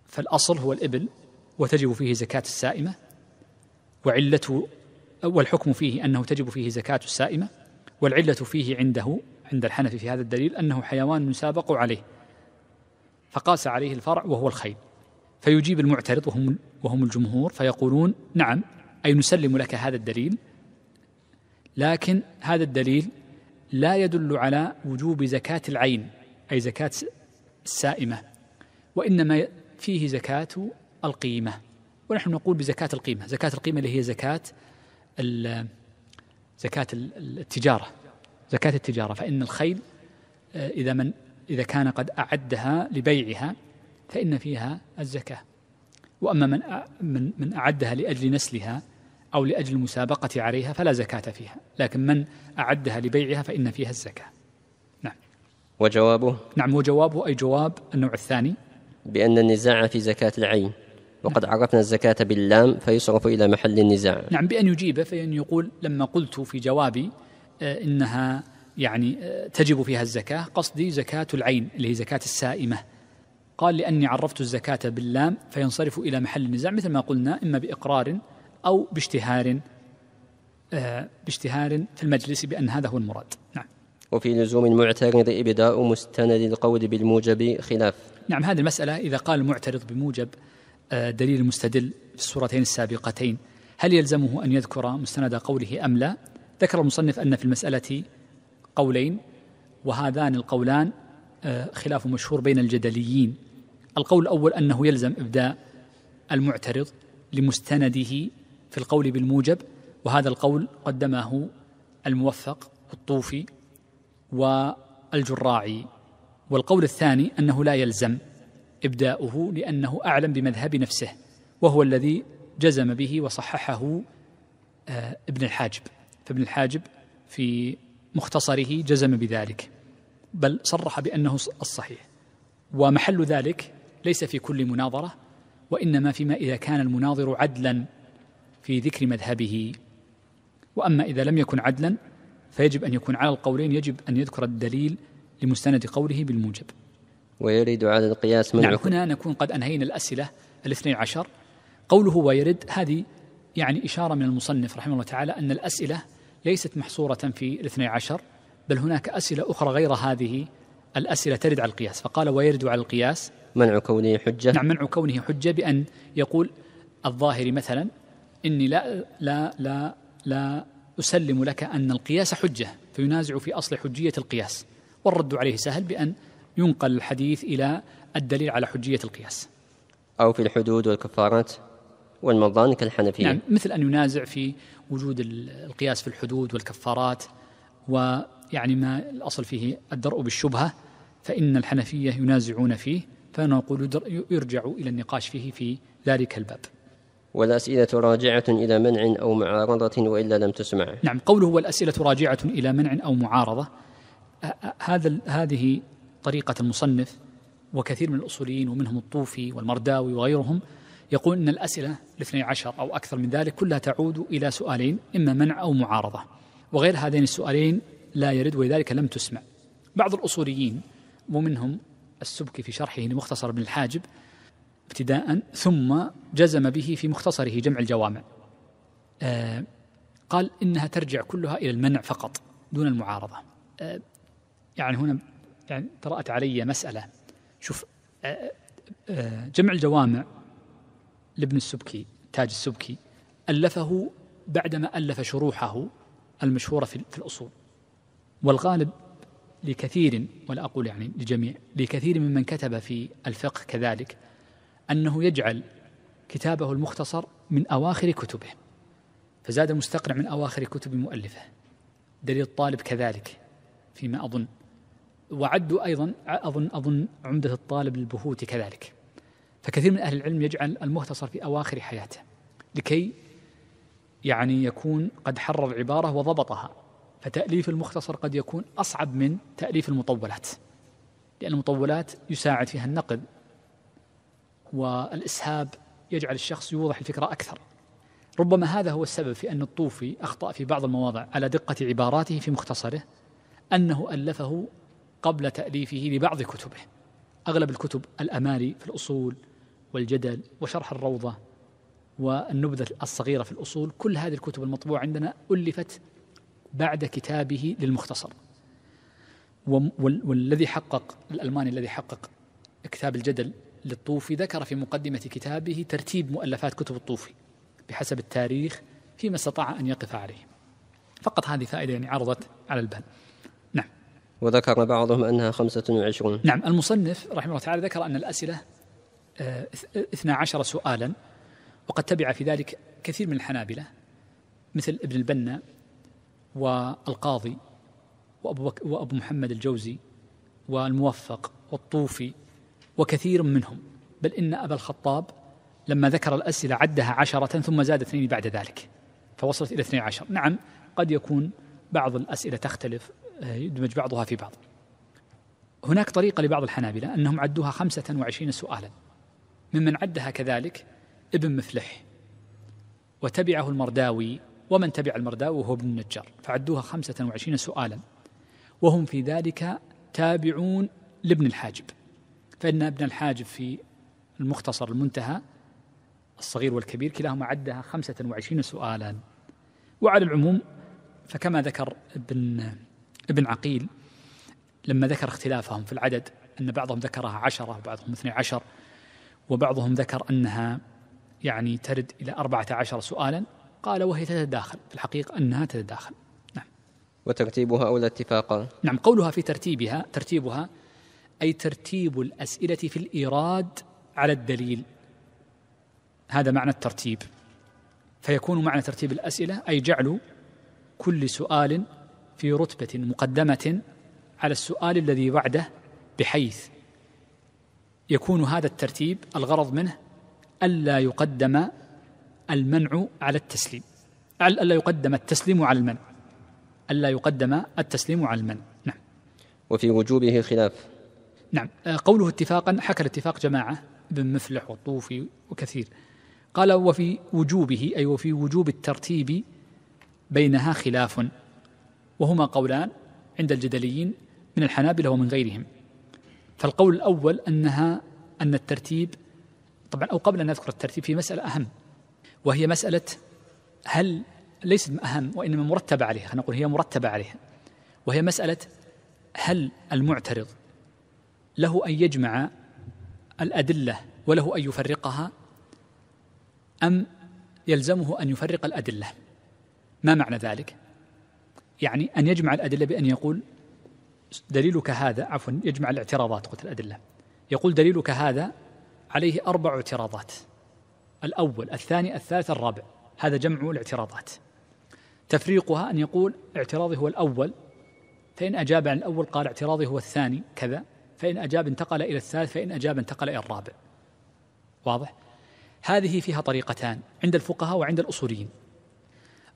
فالأصل هو الإبل وتجب فيه زكاة السائمة وعلة والحكم فيه أنه تجب فيه زكاة السائمة والعلة فيه عنده عند الحنفي في هذا الدليل أنه حيوان يسابق عليه فقاس عليه الفرع وهو الخيل فيجيب المعترض وهم, وهم الجمهور فيقولون نعم أي نسلم لك هذا الدليل لكن هذا الدليل لا يدل على وجوب زكاة العين أي زكاة السائمة وإنما فيه زكاة القيمة ونحن نقول بزكاة القيمة زكاة القيمة اللي هي زكاة زكاة التجارة زكاة التجارة فإن الخيل آه، إذا من إذا كان قد أعدها لبيعها فإن فيها الزكاة وأما من من من أعدها لأجل نسلها أو لأجل المسابقة عليها فلا زكاة فيها لكن من أعدها لبيعها فإن فيها الزكاة نعم وجوابه نعم وجوابه أي جواب النوع الثاني بأن النزاع في زكاة العين وقد نعم. عرفنا الزكاة باللام فيصرف إلى محل النزاع نعم بأن يجيب فإن يقول لما قلت في جوابي آه، إنها يعني آه، تجب فيها الزكاة قصدي زكاة العين اللي هي زكاة السائمة قال لأني عرفت الزكاة باللام فينصرف إلى محل النزاع مثل ما قلنا إما بإقرار أو باشتهار باشتهار في المجلس بأن هذا هو المراد نعم وفي لزوم المعترض إبداء مستند القول بالموجب خلاف نعم هذه المسألة إذا قال المعترض بموجب آه، دليل المستدل في الصورتين السابقتين هل يلزمه أن يذكر مستند قوله أم لا ذكر المصنف أن في المسألة قولين وهذان القولان آه، خلاف مشهور بين الجدليين القول الأول أنه يلزم إبداء المعترض لمستنده في القول بالموجب وهذا القول قدمه الموفق الطوفي والجراعي والقول الثاني أنه لا يلزم إبداؤه لأنه أعلم بمذهب نفسه وهو الذي جزم به وصححه آه، ابن الحاجب فابن الحاجب في مختصره جزم بذلك بل صرح بأنه الصحيح ومحل ذلك ليس في كل مناظرة وإنما فيما إذا كان المناظر عدلا في ذكر مذهبه وأما إذا لم يكن عدلا فيجب أن يكون على القولين يجب أن يذكر الدليل لمستند قوله بالموجب ويريد على القياس من نعم هنا نكون قد أنهينا الأسئلة الاثنين عشر قوله ويرد هذه يعني إشارة من المصنف رحمه الله تعالى أن الأسئلة ليست محصورة في الاثني عشر بل هناك أسئلة أخرى غير هذه الأسئلة ترد على القياس فقال ويرد على القياس منع كونه حجة نعم منع كونه حجة بأن يقول الظاهري مثلا إني لا لا لا لا أسلم لك أن القياس حجة فينازع في أصل حجية القياس والرد عليه سهل بأن ينقل الحديث إلى الدليل على حجية القياس أو في الحدود والكفارات والمضان كالحنفية نعم مثل أن ينازع في وجود القياس في الحدود والكفارات ويعني ما الأصل فيه الدرء بالشبهة فإن الحنفية ينازعون فيه فنقول يرجع إلى النقاش فيه في ذلك الباب والأسئلة راجعة إلى منع أو معارضة وإلا لم تسمع نعم قوله والأسئلة راجعة إلى منع أو معارضة هذا هذه طريقة المصنف وكثير من الأصوليين ومنهم الطوفي والمرداوي وغيرهم يقول أن الأسئلة الاثني عشر أو أكثر من ذلك كلها تعود إلى سؤالين إما منع أو معارضة وغير هذين السؤالين لا يرد ولذلك لم تسمع بعض الأصوليين ومنهم السبكي في شرحه لمختصر ابن الحاجب ابتداء ثم جزم به في مختصره جمع الجوامع آه قال إنها ترجع كلها إلى المنع فقط دون المعارضة آه يعني هنا يعني طرأت علي مسألة شوف آه, آه، جمع الجوامع لابن السبكي تاج السبكي ألفه بعدما ألف شروحه المشهورة في الأصول والغالب لكثير ولا أقول يعني لجميع لكثير ممن كتب في الفقه كذلك أنه يجعل كتابه المختصر من أواخر كتبه فزاد المستقنع من أواخر كتب مؤلفه دليل الطالب كذلك فيما أظن وعدوا أيضا أظن أظن عمدة الطالب للبهوت كذلك فكثير من أهل العلم يجعل المختصر في أواخر حياته لكي يعني يكون قد حرر العبارة وضبطها فتأليف المختصر قد يكون أصعب من تأليف المطولات لأن المطولات يساعد فيها النقد والإسهاب يجعل الشخص يوضح الفكرة أكثر ربما هذا هو السبب في أن الطوفي أخطأ في بعض المواضع على دقة عباراته في مختصره أنه ألفه قبل تأليفه لبعض كتبه أغلب الكتب الأمالي في الأصول والجدل وشرح الروضة والنبذة الصغيرة في الأصول كل هذه الكتب المطبوعة عندنا ألفت بعد كتابه للمختصر والذي حقق الألماني الذي حقق كتاب الجدل للطوفي ذكر في مقدمة كتابه ترتيب مؤلفات كتب الطوفي بحسب التاريخ فيما استطاع أن يقف عليه فقط هذه فائدة يعني عرضت على البال نعم وذكر بعضهم أنها 25 نعم المصنف رحمه الله تعالى ذكر أن الأسئلة 12 آه، آه، سؤالا وقد تبع في ذلك كثير من الحنابلة مثل ابن البنا والقاضي وأبو, وأبو محمد الجوزي والموفق والطوفي وكثير منهم بل إن أبا الخطاب لما ذكر الأسئلة عدها عشرة ثم زاد اثنين بعد ذلك فوصلت إلى اثنين عشر نعم قد يكون بعض الأسئلة تختلف آه، يدمج بعضها في بعض هناك طريقة لبعض الحنابلة أنهم عدوها خمسة وعشرين سؤالا ممن عدها كذلك ابن مفلح وتبعه المرداوي ومن تبع المرداوي وهو ابن النجار فعدوها خمسة وعشرين سؤالا وهم في ذلك تابعون لابن الحاجب فإن ابن الحاجب في المختصر المنتهى الصغير والكبير كلاهما عدها خمسة وعشرين سؤالا وعلى العموم فكما ذكر ابن ابن عقيل لما ذكر اختلافهم في العدد أن بعضهم ذكرها عشرة وبعضهم اثني عشر وبعضهم ذكر أنها يعني ترد إلى أربعة عشر سؤالا قال وهي تتداخل في الحقيقة أنها تتداخل نعم وترتيبها أولى اتفاقا نعم قولها في ترتيبها ترتيبها أي ترتيب الأسئلة في الإيراد على الدليل هذا معنى الترتيب فيكون معنى ترتيب الأسئلة أي جعل كل سؤال في رتبة مقدمة على السؤال الذي بعده بحيث يكون هذا الترتيب الغرض منه ألا يقدم المنع على التسليم ألا يقدم التسليم على المنع ألا يقدم التسليم على المنع نعم وفي وجوبه خلاف نعم آه، قوله اتفاقا حكى الاتفاق جماعة ابن مفلح والطوفي وكثير قال وفي وجوبه أي وفي وجوب الترتيب بينها خلاف وهما قولان عند الجدليين من الحنابلة ومن غيرهم فالقول الأول أنها أن الترتيب طبعا أو قبل أن نذكر الترتيب في مسألة أهم وهي مسألة هل ليست أهم وإنما مرتبة عليها نقول هي مرتبة عليها وهي مسألة هل المعترض له أن يجمع الأدلة وله أن يفرقها أم يلزمه أن يفرق الأدلة ما معنى ذلك؟ يعني أن يجمع الأدلة بأن يقول دليلك هذا عفوا يجمع الاعتراضات قلت الأدلة يقول دليلك هذا عليه أربع اعتراضات الأول الثاني الثالث الرابع هذا جمع الاعتراضات تفريقها أن يقول اعتراضي هو الأول فإن أجاب عن الأول قال اعتراضي هو الثاني كذا فإن أجاب انتقل إلى الثالث فإن أجاب انتقل إلى الرابع واضح؟ هذه فيها طريقتان عند الفقهاء وعند الأصوليين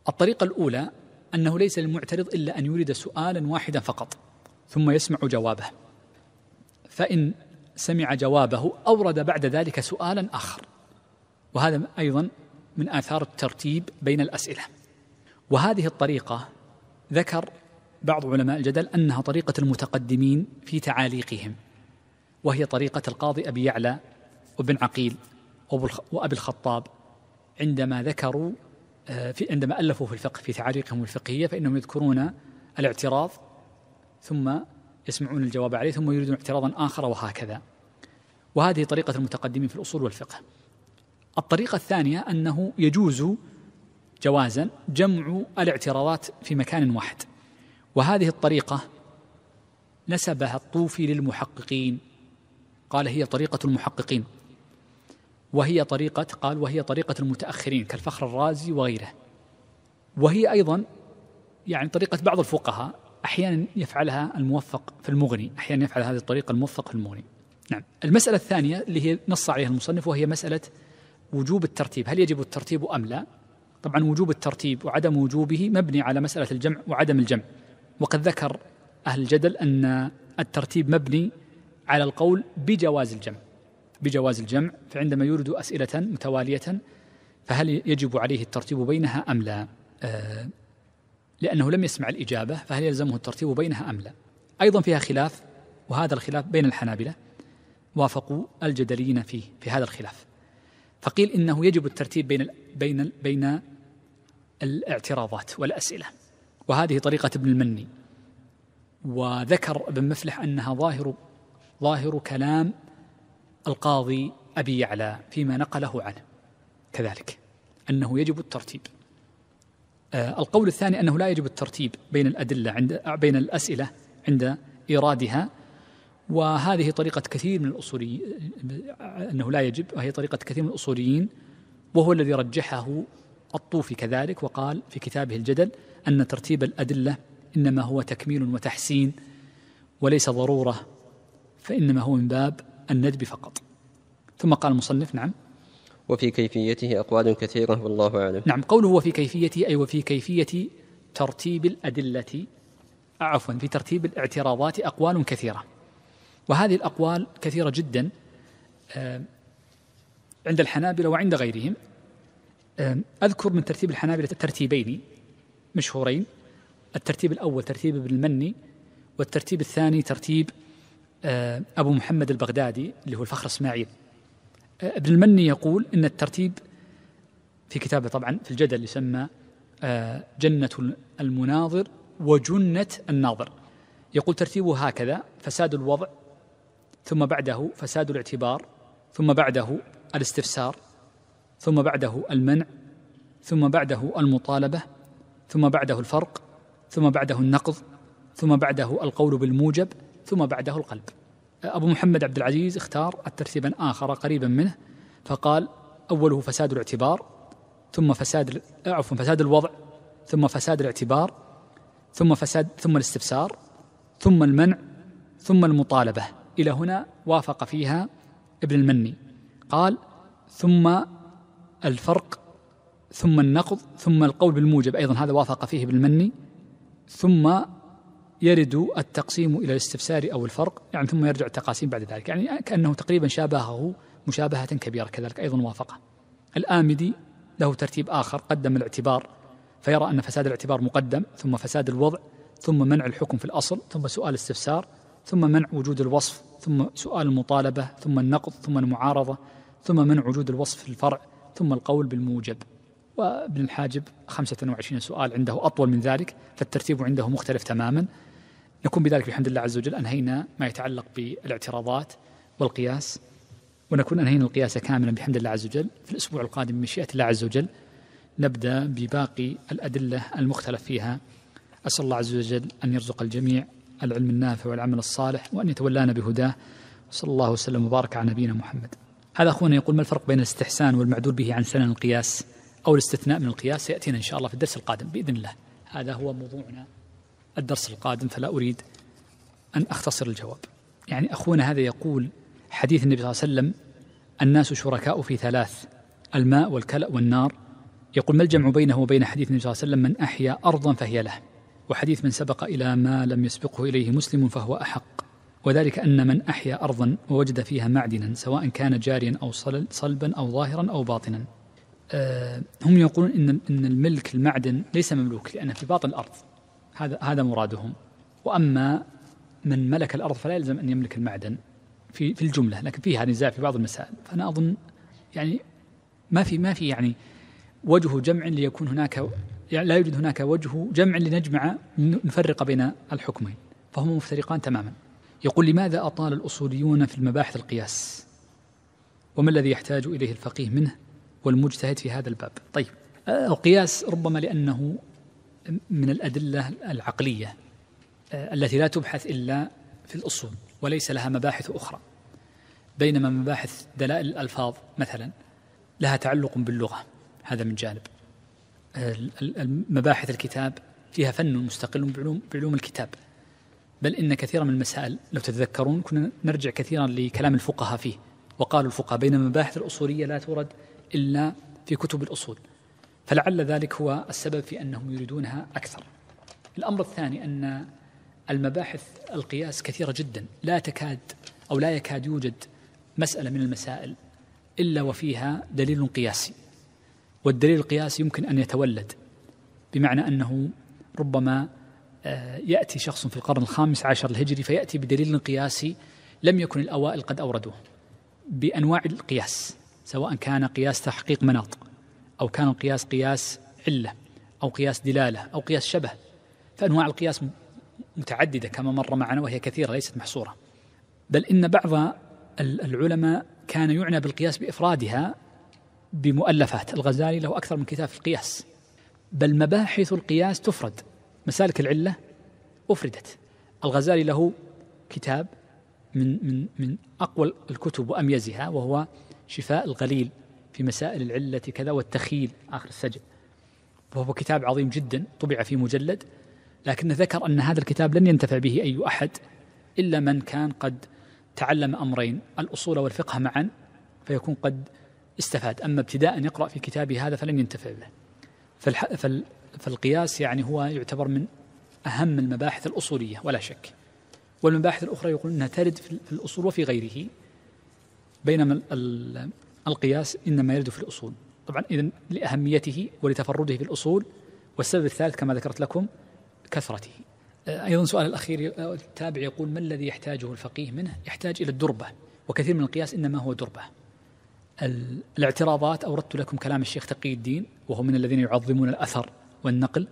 الطريقة الأولى أنه ليس للمعترض إلا أن يورد سؤالا واحدا فقط ثم يسمع جوابه فإن سمع جوابه أورد بعد ذلك سؤالا آخر وهذا أيضا من آثار الترتيب بين الأسئلة وهذه الطريقة ذكر بعض علماء الجدل انها طريقه المتقدمين في تعاليقهم وهي طريقه القاضي ابي يعلى وابن عقيل وابي الخطاب عندما ذكروا آه، في عندما الفوا في الفقه في تعاليقهم الفقهيه فانهم يذكرون الاعتراض ثم يسمعون الجواب عليه ثم يريدون اعتراضا اخر وهكذا وهذه طريقه المتقدمين في الاصول والفقه الطريقه الثانيه انه يجوز جوازا جمع الاعتراضات في مكان واحد وهذه الطريقة نسبها الطوفي للمحققين قال هي طريقة المحققين وهي طريقة قال وهي طريقة المتأخرين كالفخر الرازي وغيره وهي أيضا يعني طريقة بعض الفقهاء أحيانا يفعلها الموفق في المغني أحيانا يفعل هذه الطريقة الموفق في المغني نعم المسألة الثانية اللي هي نص عليها المصنف وهي مسألة وجوب الترتيب هل يجب الترتيب أم لا طبعا وجوب الترتيب وعدم وجوبه مبني على مسألة الجمع وعدم الجمع وقد ذكر أهل الجدل أن الترتيب مبني على القول بجواز الجمع بجواز الجمع فعندما يورد أسئلة متوالية فهل يجب عليه الترتيب بينها أم لا آه، لأنه لم يسمع الإجابة فهل يلزمه الترتيب بينها أم لا أيضا فيها خلاف وهذا الخلاف بين الحنابلة وافقوا الجدليين فيه في هذا الخلاف فقيل إنه يجب الترتيب بين بين بين الاعتراضات والأسئلة وهذه طريقة ابن المني وذكر ابن مفلح أنها ظاهر ظاهر كلام القاضي أبي يعلى فيما نقله عنه كذلك أنه يجب الترتيب آه، القول الثاني أنه لا يجب الترتيب بين الأدلة عند بين الأسئلة عند إيرادها وهذه طريقة كثير من الأصولي أنه لا يجب وهي طريقة كثير من الأصوليين وهو الذي رجحه الطوفي كذلك وقال في كتابه الجدل أن ترتيب الأدلة إنما هو تكميل وتحسين وليس ضرورة فإنما هو من باب الندب فقط ثم قال المصنف نعم وفي كيفيته أقوال كثيرة والله أعلم نعم قوله وفي كيفيته أي وفي كيفية ترتيب الأدلة عفوا في ترتيب الاعتراضات أقوال كثيرة وهذه الأقوال كثيرة جدا آه، عند الحنابلة وعند غيرهم آه، أذكر من ترتيب الحنابلة ترتيبين مشهورين الترتيب الأول ترتيب ابن المني والترتيب الثاني ترتيب آه، أبو محمد البغدادي اللي هو الفخر إسماعيل آه، ابن المني يقول إن الترتيب في كتابه طبعا في الجدل يسمى آه، جنة المناظر وجنة الناظر يقول ترتيبه هكذا فساد الوضع ثم بعده فساد الاعتبار ثم بعده الاستفسار ثم بعده المنع ثم بعده المطالبة ثم بعده الفرق ثم بعده النقض ثم بعده القول بالموجب ثم بعده القلب أبو محمد عبد العزيز اختار ترتيبا آخر قريبا منه فقال أوله فساد الاعتبار ثم فساد عفوا فساد الوضع ثم فساد الاعتبار ثم فساد ثم الاستفسار ثم المنع ثم المطالبة إلى هنا وافق فيها ابن المني قال ثم الفرق ثم النقض ثم القول بالموجب أيضا هذا وافق فيه بالمني ثم يرد التقسيم إلى الاستفسار أو الفرق يعني ثم يرجع التقاسيم بعد ذلك يعني كأنه تقريبا شابهه مشابهة كبيرة كذلك أيضا وافقه الآمدي له ترتيب آخر قدم الاعتبار فيرى أن فساد الاعتبار مقدم ثم فساد الوضع ثم منع الحكم في الأصل ثم سؤال الاستفسار ثم منع وجود الوصف ثم سؤال المطالبة ثم النقض ثم المعارضة ثم منع وجود الوصف في الفرع ثم القول بالموجب وابن الحاجب 25 سؤال عنده أطول من ذلك فالترتيب عنده مختلف تماما نكون بذلك بحمد الله عز وجل أنهينا ما يتعلق بالاعتراضات والقياس ونكون أنهينا القياس كاملا بحمد الله عز وجل في الأسبوع القادم بمشيئة الله عز وجل نبدأ بباقي الأدلة المختلف فيها أسأل الله عز وجل أن يرزق الجميع العلم النافع والعمل الصالح وأن يتولانا بهداه صلى الله وسلم وبارك على نبينا محمد هذا أخونا يقول ما الفرق بين الاستحسان والمعدول به عن سنن القياس؟ أو الاستثناء من القياس سيأتينا إن شاء الله في الدرس القادم بإذن الله هذا هو موضوعنا الدرس القادم فلا أريد أن أختصر الجواب يعني أخونا هذا يقول حديث النبي صلى الله عليه وسلم الناس شركاء في ثلاث الماء والكلأ والنار يقول ما الجمع بينه وبين حديث النبي صلى الله عليه وسلم من أحيا أرضا فهي له وحديث من سبق إلى ما لم يسبقه إليه مسلم فهو أحق وذلك أن من أحيا أرضا ووجد فيها معدنا سواء كان جاريا أو صلبا أو ظاهرا أو باطنا آه، هم يقولون ان ان الملك المعدن ليس مملوك لانه في باطن الارض هذا هذا مرادهم واما من ملك الارض فلا يلزم ان يملك المعدن في في الجمله لكن فيها نزاع في بعض المسائل فانا اظن يعني ما في ما في يعني وجه جمع ليكون هناك يعني لا يوجد هناك وجه جمع لنجمع نفرق بين الحكمين فهما مفترقان تماما يقول لماذا أطال الأصوليون في المباحث القياس وما الذي يحتاج إليه الفقيه منه والمجتهد في هذا الباب طيب آه، القياس ربما لأنه من الأدلة العقلية آه، التي لا تبحث إلا في الأصول وليس لها مباحث أخرى بينما مباحث دلائل الألفاظ مثلا لها تعلق باللغة هذا من جانب آه، مباحث الكتاب فيها فن مستقل بعلوم, بعلوم الكتاب بل إن كثيرا من المسائل لو تتذكرون كنا نرجع كثيرا لكلام الفقهاء فيه وقالوا الفقهاء بين المباحث الأصولية لا تورد إلا في كتب الأصول فلعل ذلك هو السبب في أنهم يريدونها أكثر الأمر الثاني أن المباحث القياس كثيرة جدا لا تكاد أو لا يكاد يوجد مسألة من المسائل إلا وفيها دليل قياسي والدليل القياسي يمكن أن يتولد بمعنى أنه ربما آه، يأتي شخص في القرن الخامس عشر الهجري فيأتي بدليل قياسي لم يكن الأوائل قد أوردوه بأنواع القياس سواء كان قياس تحقيق مناط أو كان القياس قياس علة أو قياس دلالة أو قياس شبه فأنواع القياس متعددة كما مر معنا وهي كثيرة ليست محصورة بل إن بعض العلماء كان يعنى بالقياس بإفرادها بمؤلفات الغزالي له أكثر من كتاب في القياس بل مباحث القياس تفرد مسالك العلة أفردت الغزالي له كتاب من من من أقوى الكتب وأميزها وهو شفاء الغليل في مسائل العلة كذا والتخيل آخر السجل وهو كتاب عظيم جدا طبع في مجلد لكن ذكر أن هذا الكتاب لن ينتفع به أي أحد إلا من كان قد تعلم أمرين الأصول والفقه معا فيكون قد استفاد أما ابتداء يقرأ في كتابه هذا فلن ينتفع به فالح... فال... فالقياس يعني هو يعتبر من أهم المباحث الأصولية ولا شك والمباحث الأخرى يقول أنها ترد في الأصول وفي غيره بينما القياس إنما يرد في الأصول طبعا إذا لأهميته ولتفرده في الأصول والسبب الثالث كما ذكرت لكم كثرته آه، أيضا سؤال الأخير آه، التابع يقول ما الذي يحتاجه الفقيه منه يحتاج إلى الدربة وكثير من القياس إنما هو دربة الاعتراضات أوردت لكم كلام الشيخ تقي الدين وهو من الذين يعظمون الأثر والنقل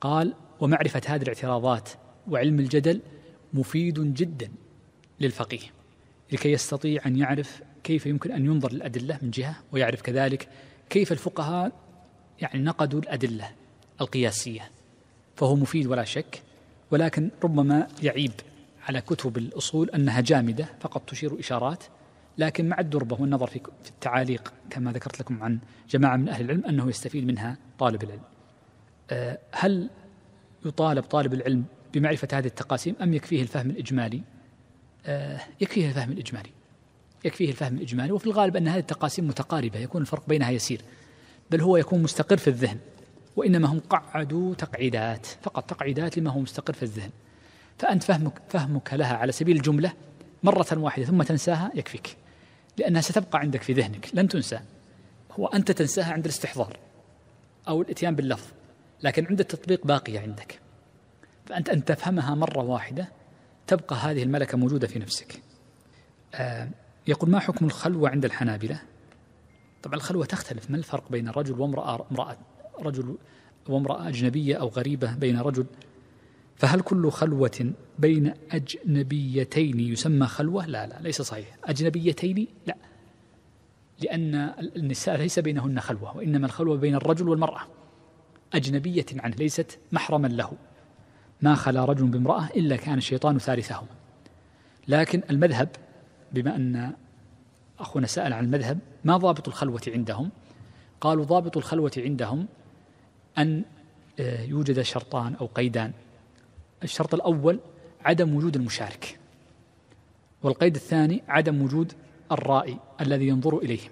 قال ومعرفة هذه الاعتراضات وعلم الجدل مفيد جدا للفقيه لكي يستطيع أن يعرف كيف يمكن أن ينظر للأدلة من جهة ويعرف كذلك كيف الفقهاء يعني نقدوا الأدلة القياسية فهو مفيد ولا شك ولكن ربما يعيب على كتب الأصول أنها جامدة فقط تشير إشارات لكن مع الدربة والنظر في التعاليق كما ذكرت لكم عن جماعة من أهل العلم أنه يستفيد منها طالب العلم أه، هل يطالب طالب العلم بمعرفة هذه التقاسيم أم يكفيه الفهم الإجمالي آه، يكفيه الفهم الإجمالي يكفيه الفهم الإجمالي وفي الغالب أن هذه التقاسيم متقاربة يكون الفرق بينها يسير بل هو يكون مستقر في الذهن وإنما هم قعدوا تقعيدات فقط تقعيدات لما هو مستقر في الذهن فأنت فهمك, فهمك لها على سبيل الجملة مرة واحدة ثم تنساها يكفيك لأنها ستبقى عندك في ذهنك لن تنسى هو أنت تنساها عند الاستحضار أو الإتيان باللفظ لكن عند التطبيق باقية عندك فأنت أن تفهمها مرة واحدة تبقى هذه الملكة موجودة في نفسك آه، يقول ما حكم الخلوة عند الحنابلة طبعا الخلوة تختلف ما الفرق بين رجل وامرأة امرأة رجل وامرأة أجنبية أو غريبة بين رجل فهل كل خلوة بين أجنبيتين يسمى خلوة؟ لا لا ليس صحيح أجنبيتين؟ لا لأن النساء ليس بينهن خلوة وإنما الخلوة بين الرجل والمرأة أجنبية عنه ليست محرما له ما خلا رجل بامرأة إلا كان الشيطان ثالثهما لكن المذهب بما أن أخونا سأل عن المذهب ما ضابط الخلوة عندهم قالوا ضابط الخلوة عندهم أن آه، يوجد شرطان أو قيدان الشرط الأول عدم وجود المشارك والقيد الثاني عدم وجود الرائي الذي ينظر إليهم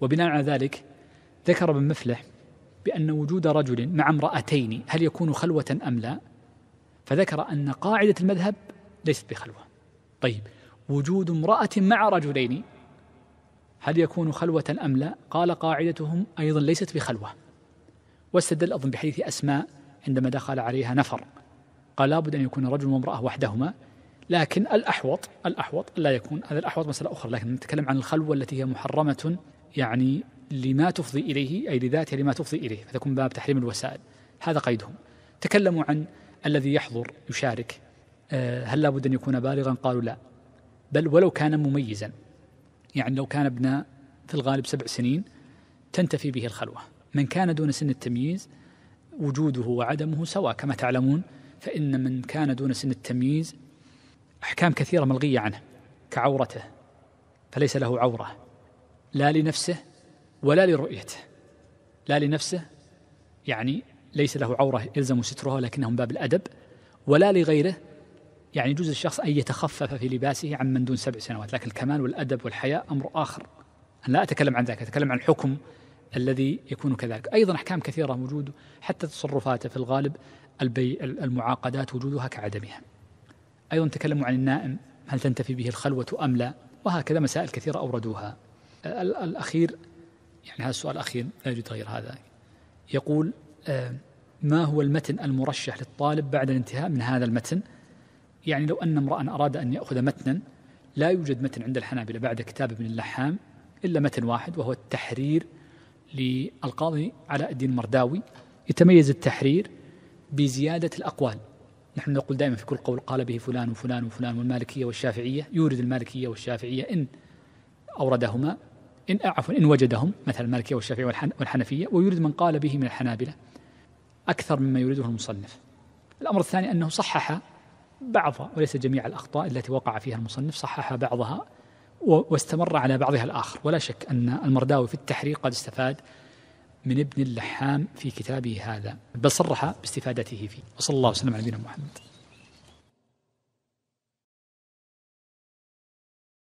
وبناء على ذلك ذكر ابن مفلح بأن وجود رجل مع امرأتين هل يكون خلوة أم لا فذكر أن قاعدة المذهب ليست بخلوة طيب وجود امرأة مع رجلين هل يكون خلوة أم لا قال قاعدتهم أيضا ليست بخلوة واستدل أظن بحديث أسماء عندما دخل عليها نفر قال لابد أن يكون رجل وامرأة وحدهما لكن الأحوط الأحوط لا يكون هذا الأحوط مسألة أخرى لكن نتكلم عن الخلوة التي هي محرمة يعني لما تفضي إليه أي لذاتها لما تفضي إليه فتكون باب تحريم الوسائل هذا قيدهم تكلموا عن الذي يحضر يشارك آه، هل لابد أن يكون بالغا قالوا لا بل ولو كان مميزا يعني لو كان ابناء في الغالب سبع سنين تنتفي به الخلوة من كان دون سن التمييز وجوده وعدمه سواء كما تعلمون فإن من كان دون سن التمييز أحكام كثيرة ملغية عنه كعورته فليس له عورة لا لنفسه ولا لرؤيته لا لنفسه يعني ليس له عورة يلزم سترها لكنهم من باب الأدب ولا لغيره يعني يجوز الشخص أن يتخفف في لباسه عن من دون سبع سنوات لكن الكمال والأدب والحياء أمر آخر أنا لا أتكلم عن ذلك أتكلم عن الحكم الذي يكون كذلك أيضا أحكام كثيرة موجودة حتى تصرفاته في الغالب البي المعاقدات وجودها كعدمها أيضا تكلموا عن النائم هل تنتفي به الخلوة أم لا وهكذا مسائل كثيرة أوردوها الأخير يعني هذا السؤال الأخير لا يوجد غير هذا يقول آه، ما هو المتن المرشح للطالب بعد الانتهاء من هذا المتن يعني لو أن امرأ أراد أن يأخذ متنا لا يوجد متن عند الحنابلة بعد كتاب ابن اللحام إلا متن واحد وهو التحرير للقاضي علاء الدين المرداوي يتميز التحرير بزيادة الأقوال نحن نقول دائما في كل قول قال به فلان وفلان وفلان والمالكية والشافعية يورد المالكية والشافعية إن أوردهما إن عفوا إن وجدهم مثل المالكية والشافعية والحنفية ويريد من قال به من الحنابلة أكثر مما يريده المصنف الأمر الثاني أنه صحح بعض وليس جميع الأخطاء التي وقع فيها المصنف صحح بعضها واستمر على بعضها الآخر ولا شك أن المرداوي في التحريق قد استفاد من ابن اللحام في كتابه هذا بل صرح باستفادته فيه وصلى الله وسلم على نبينا محمد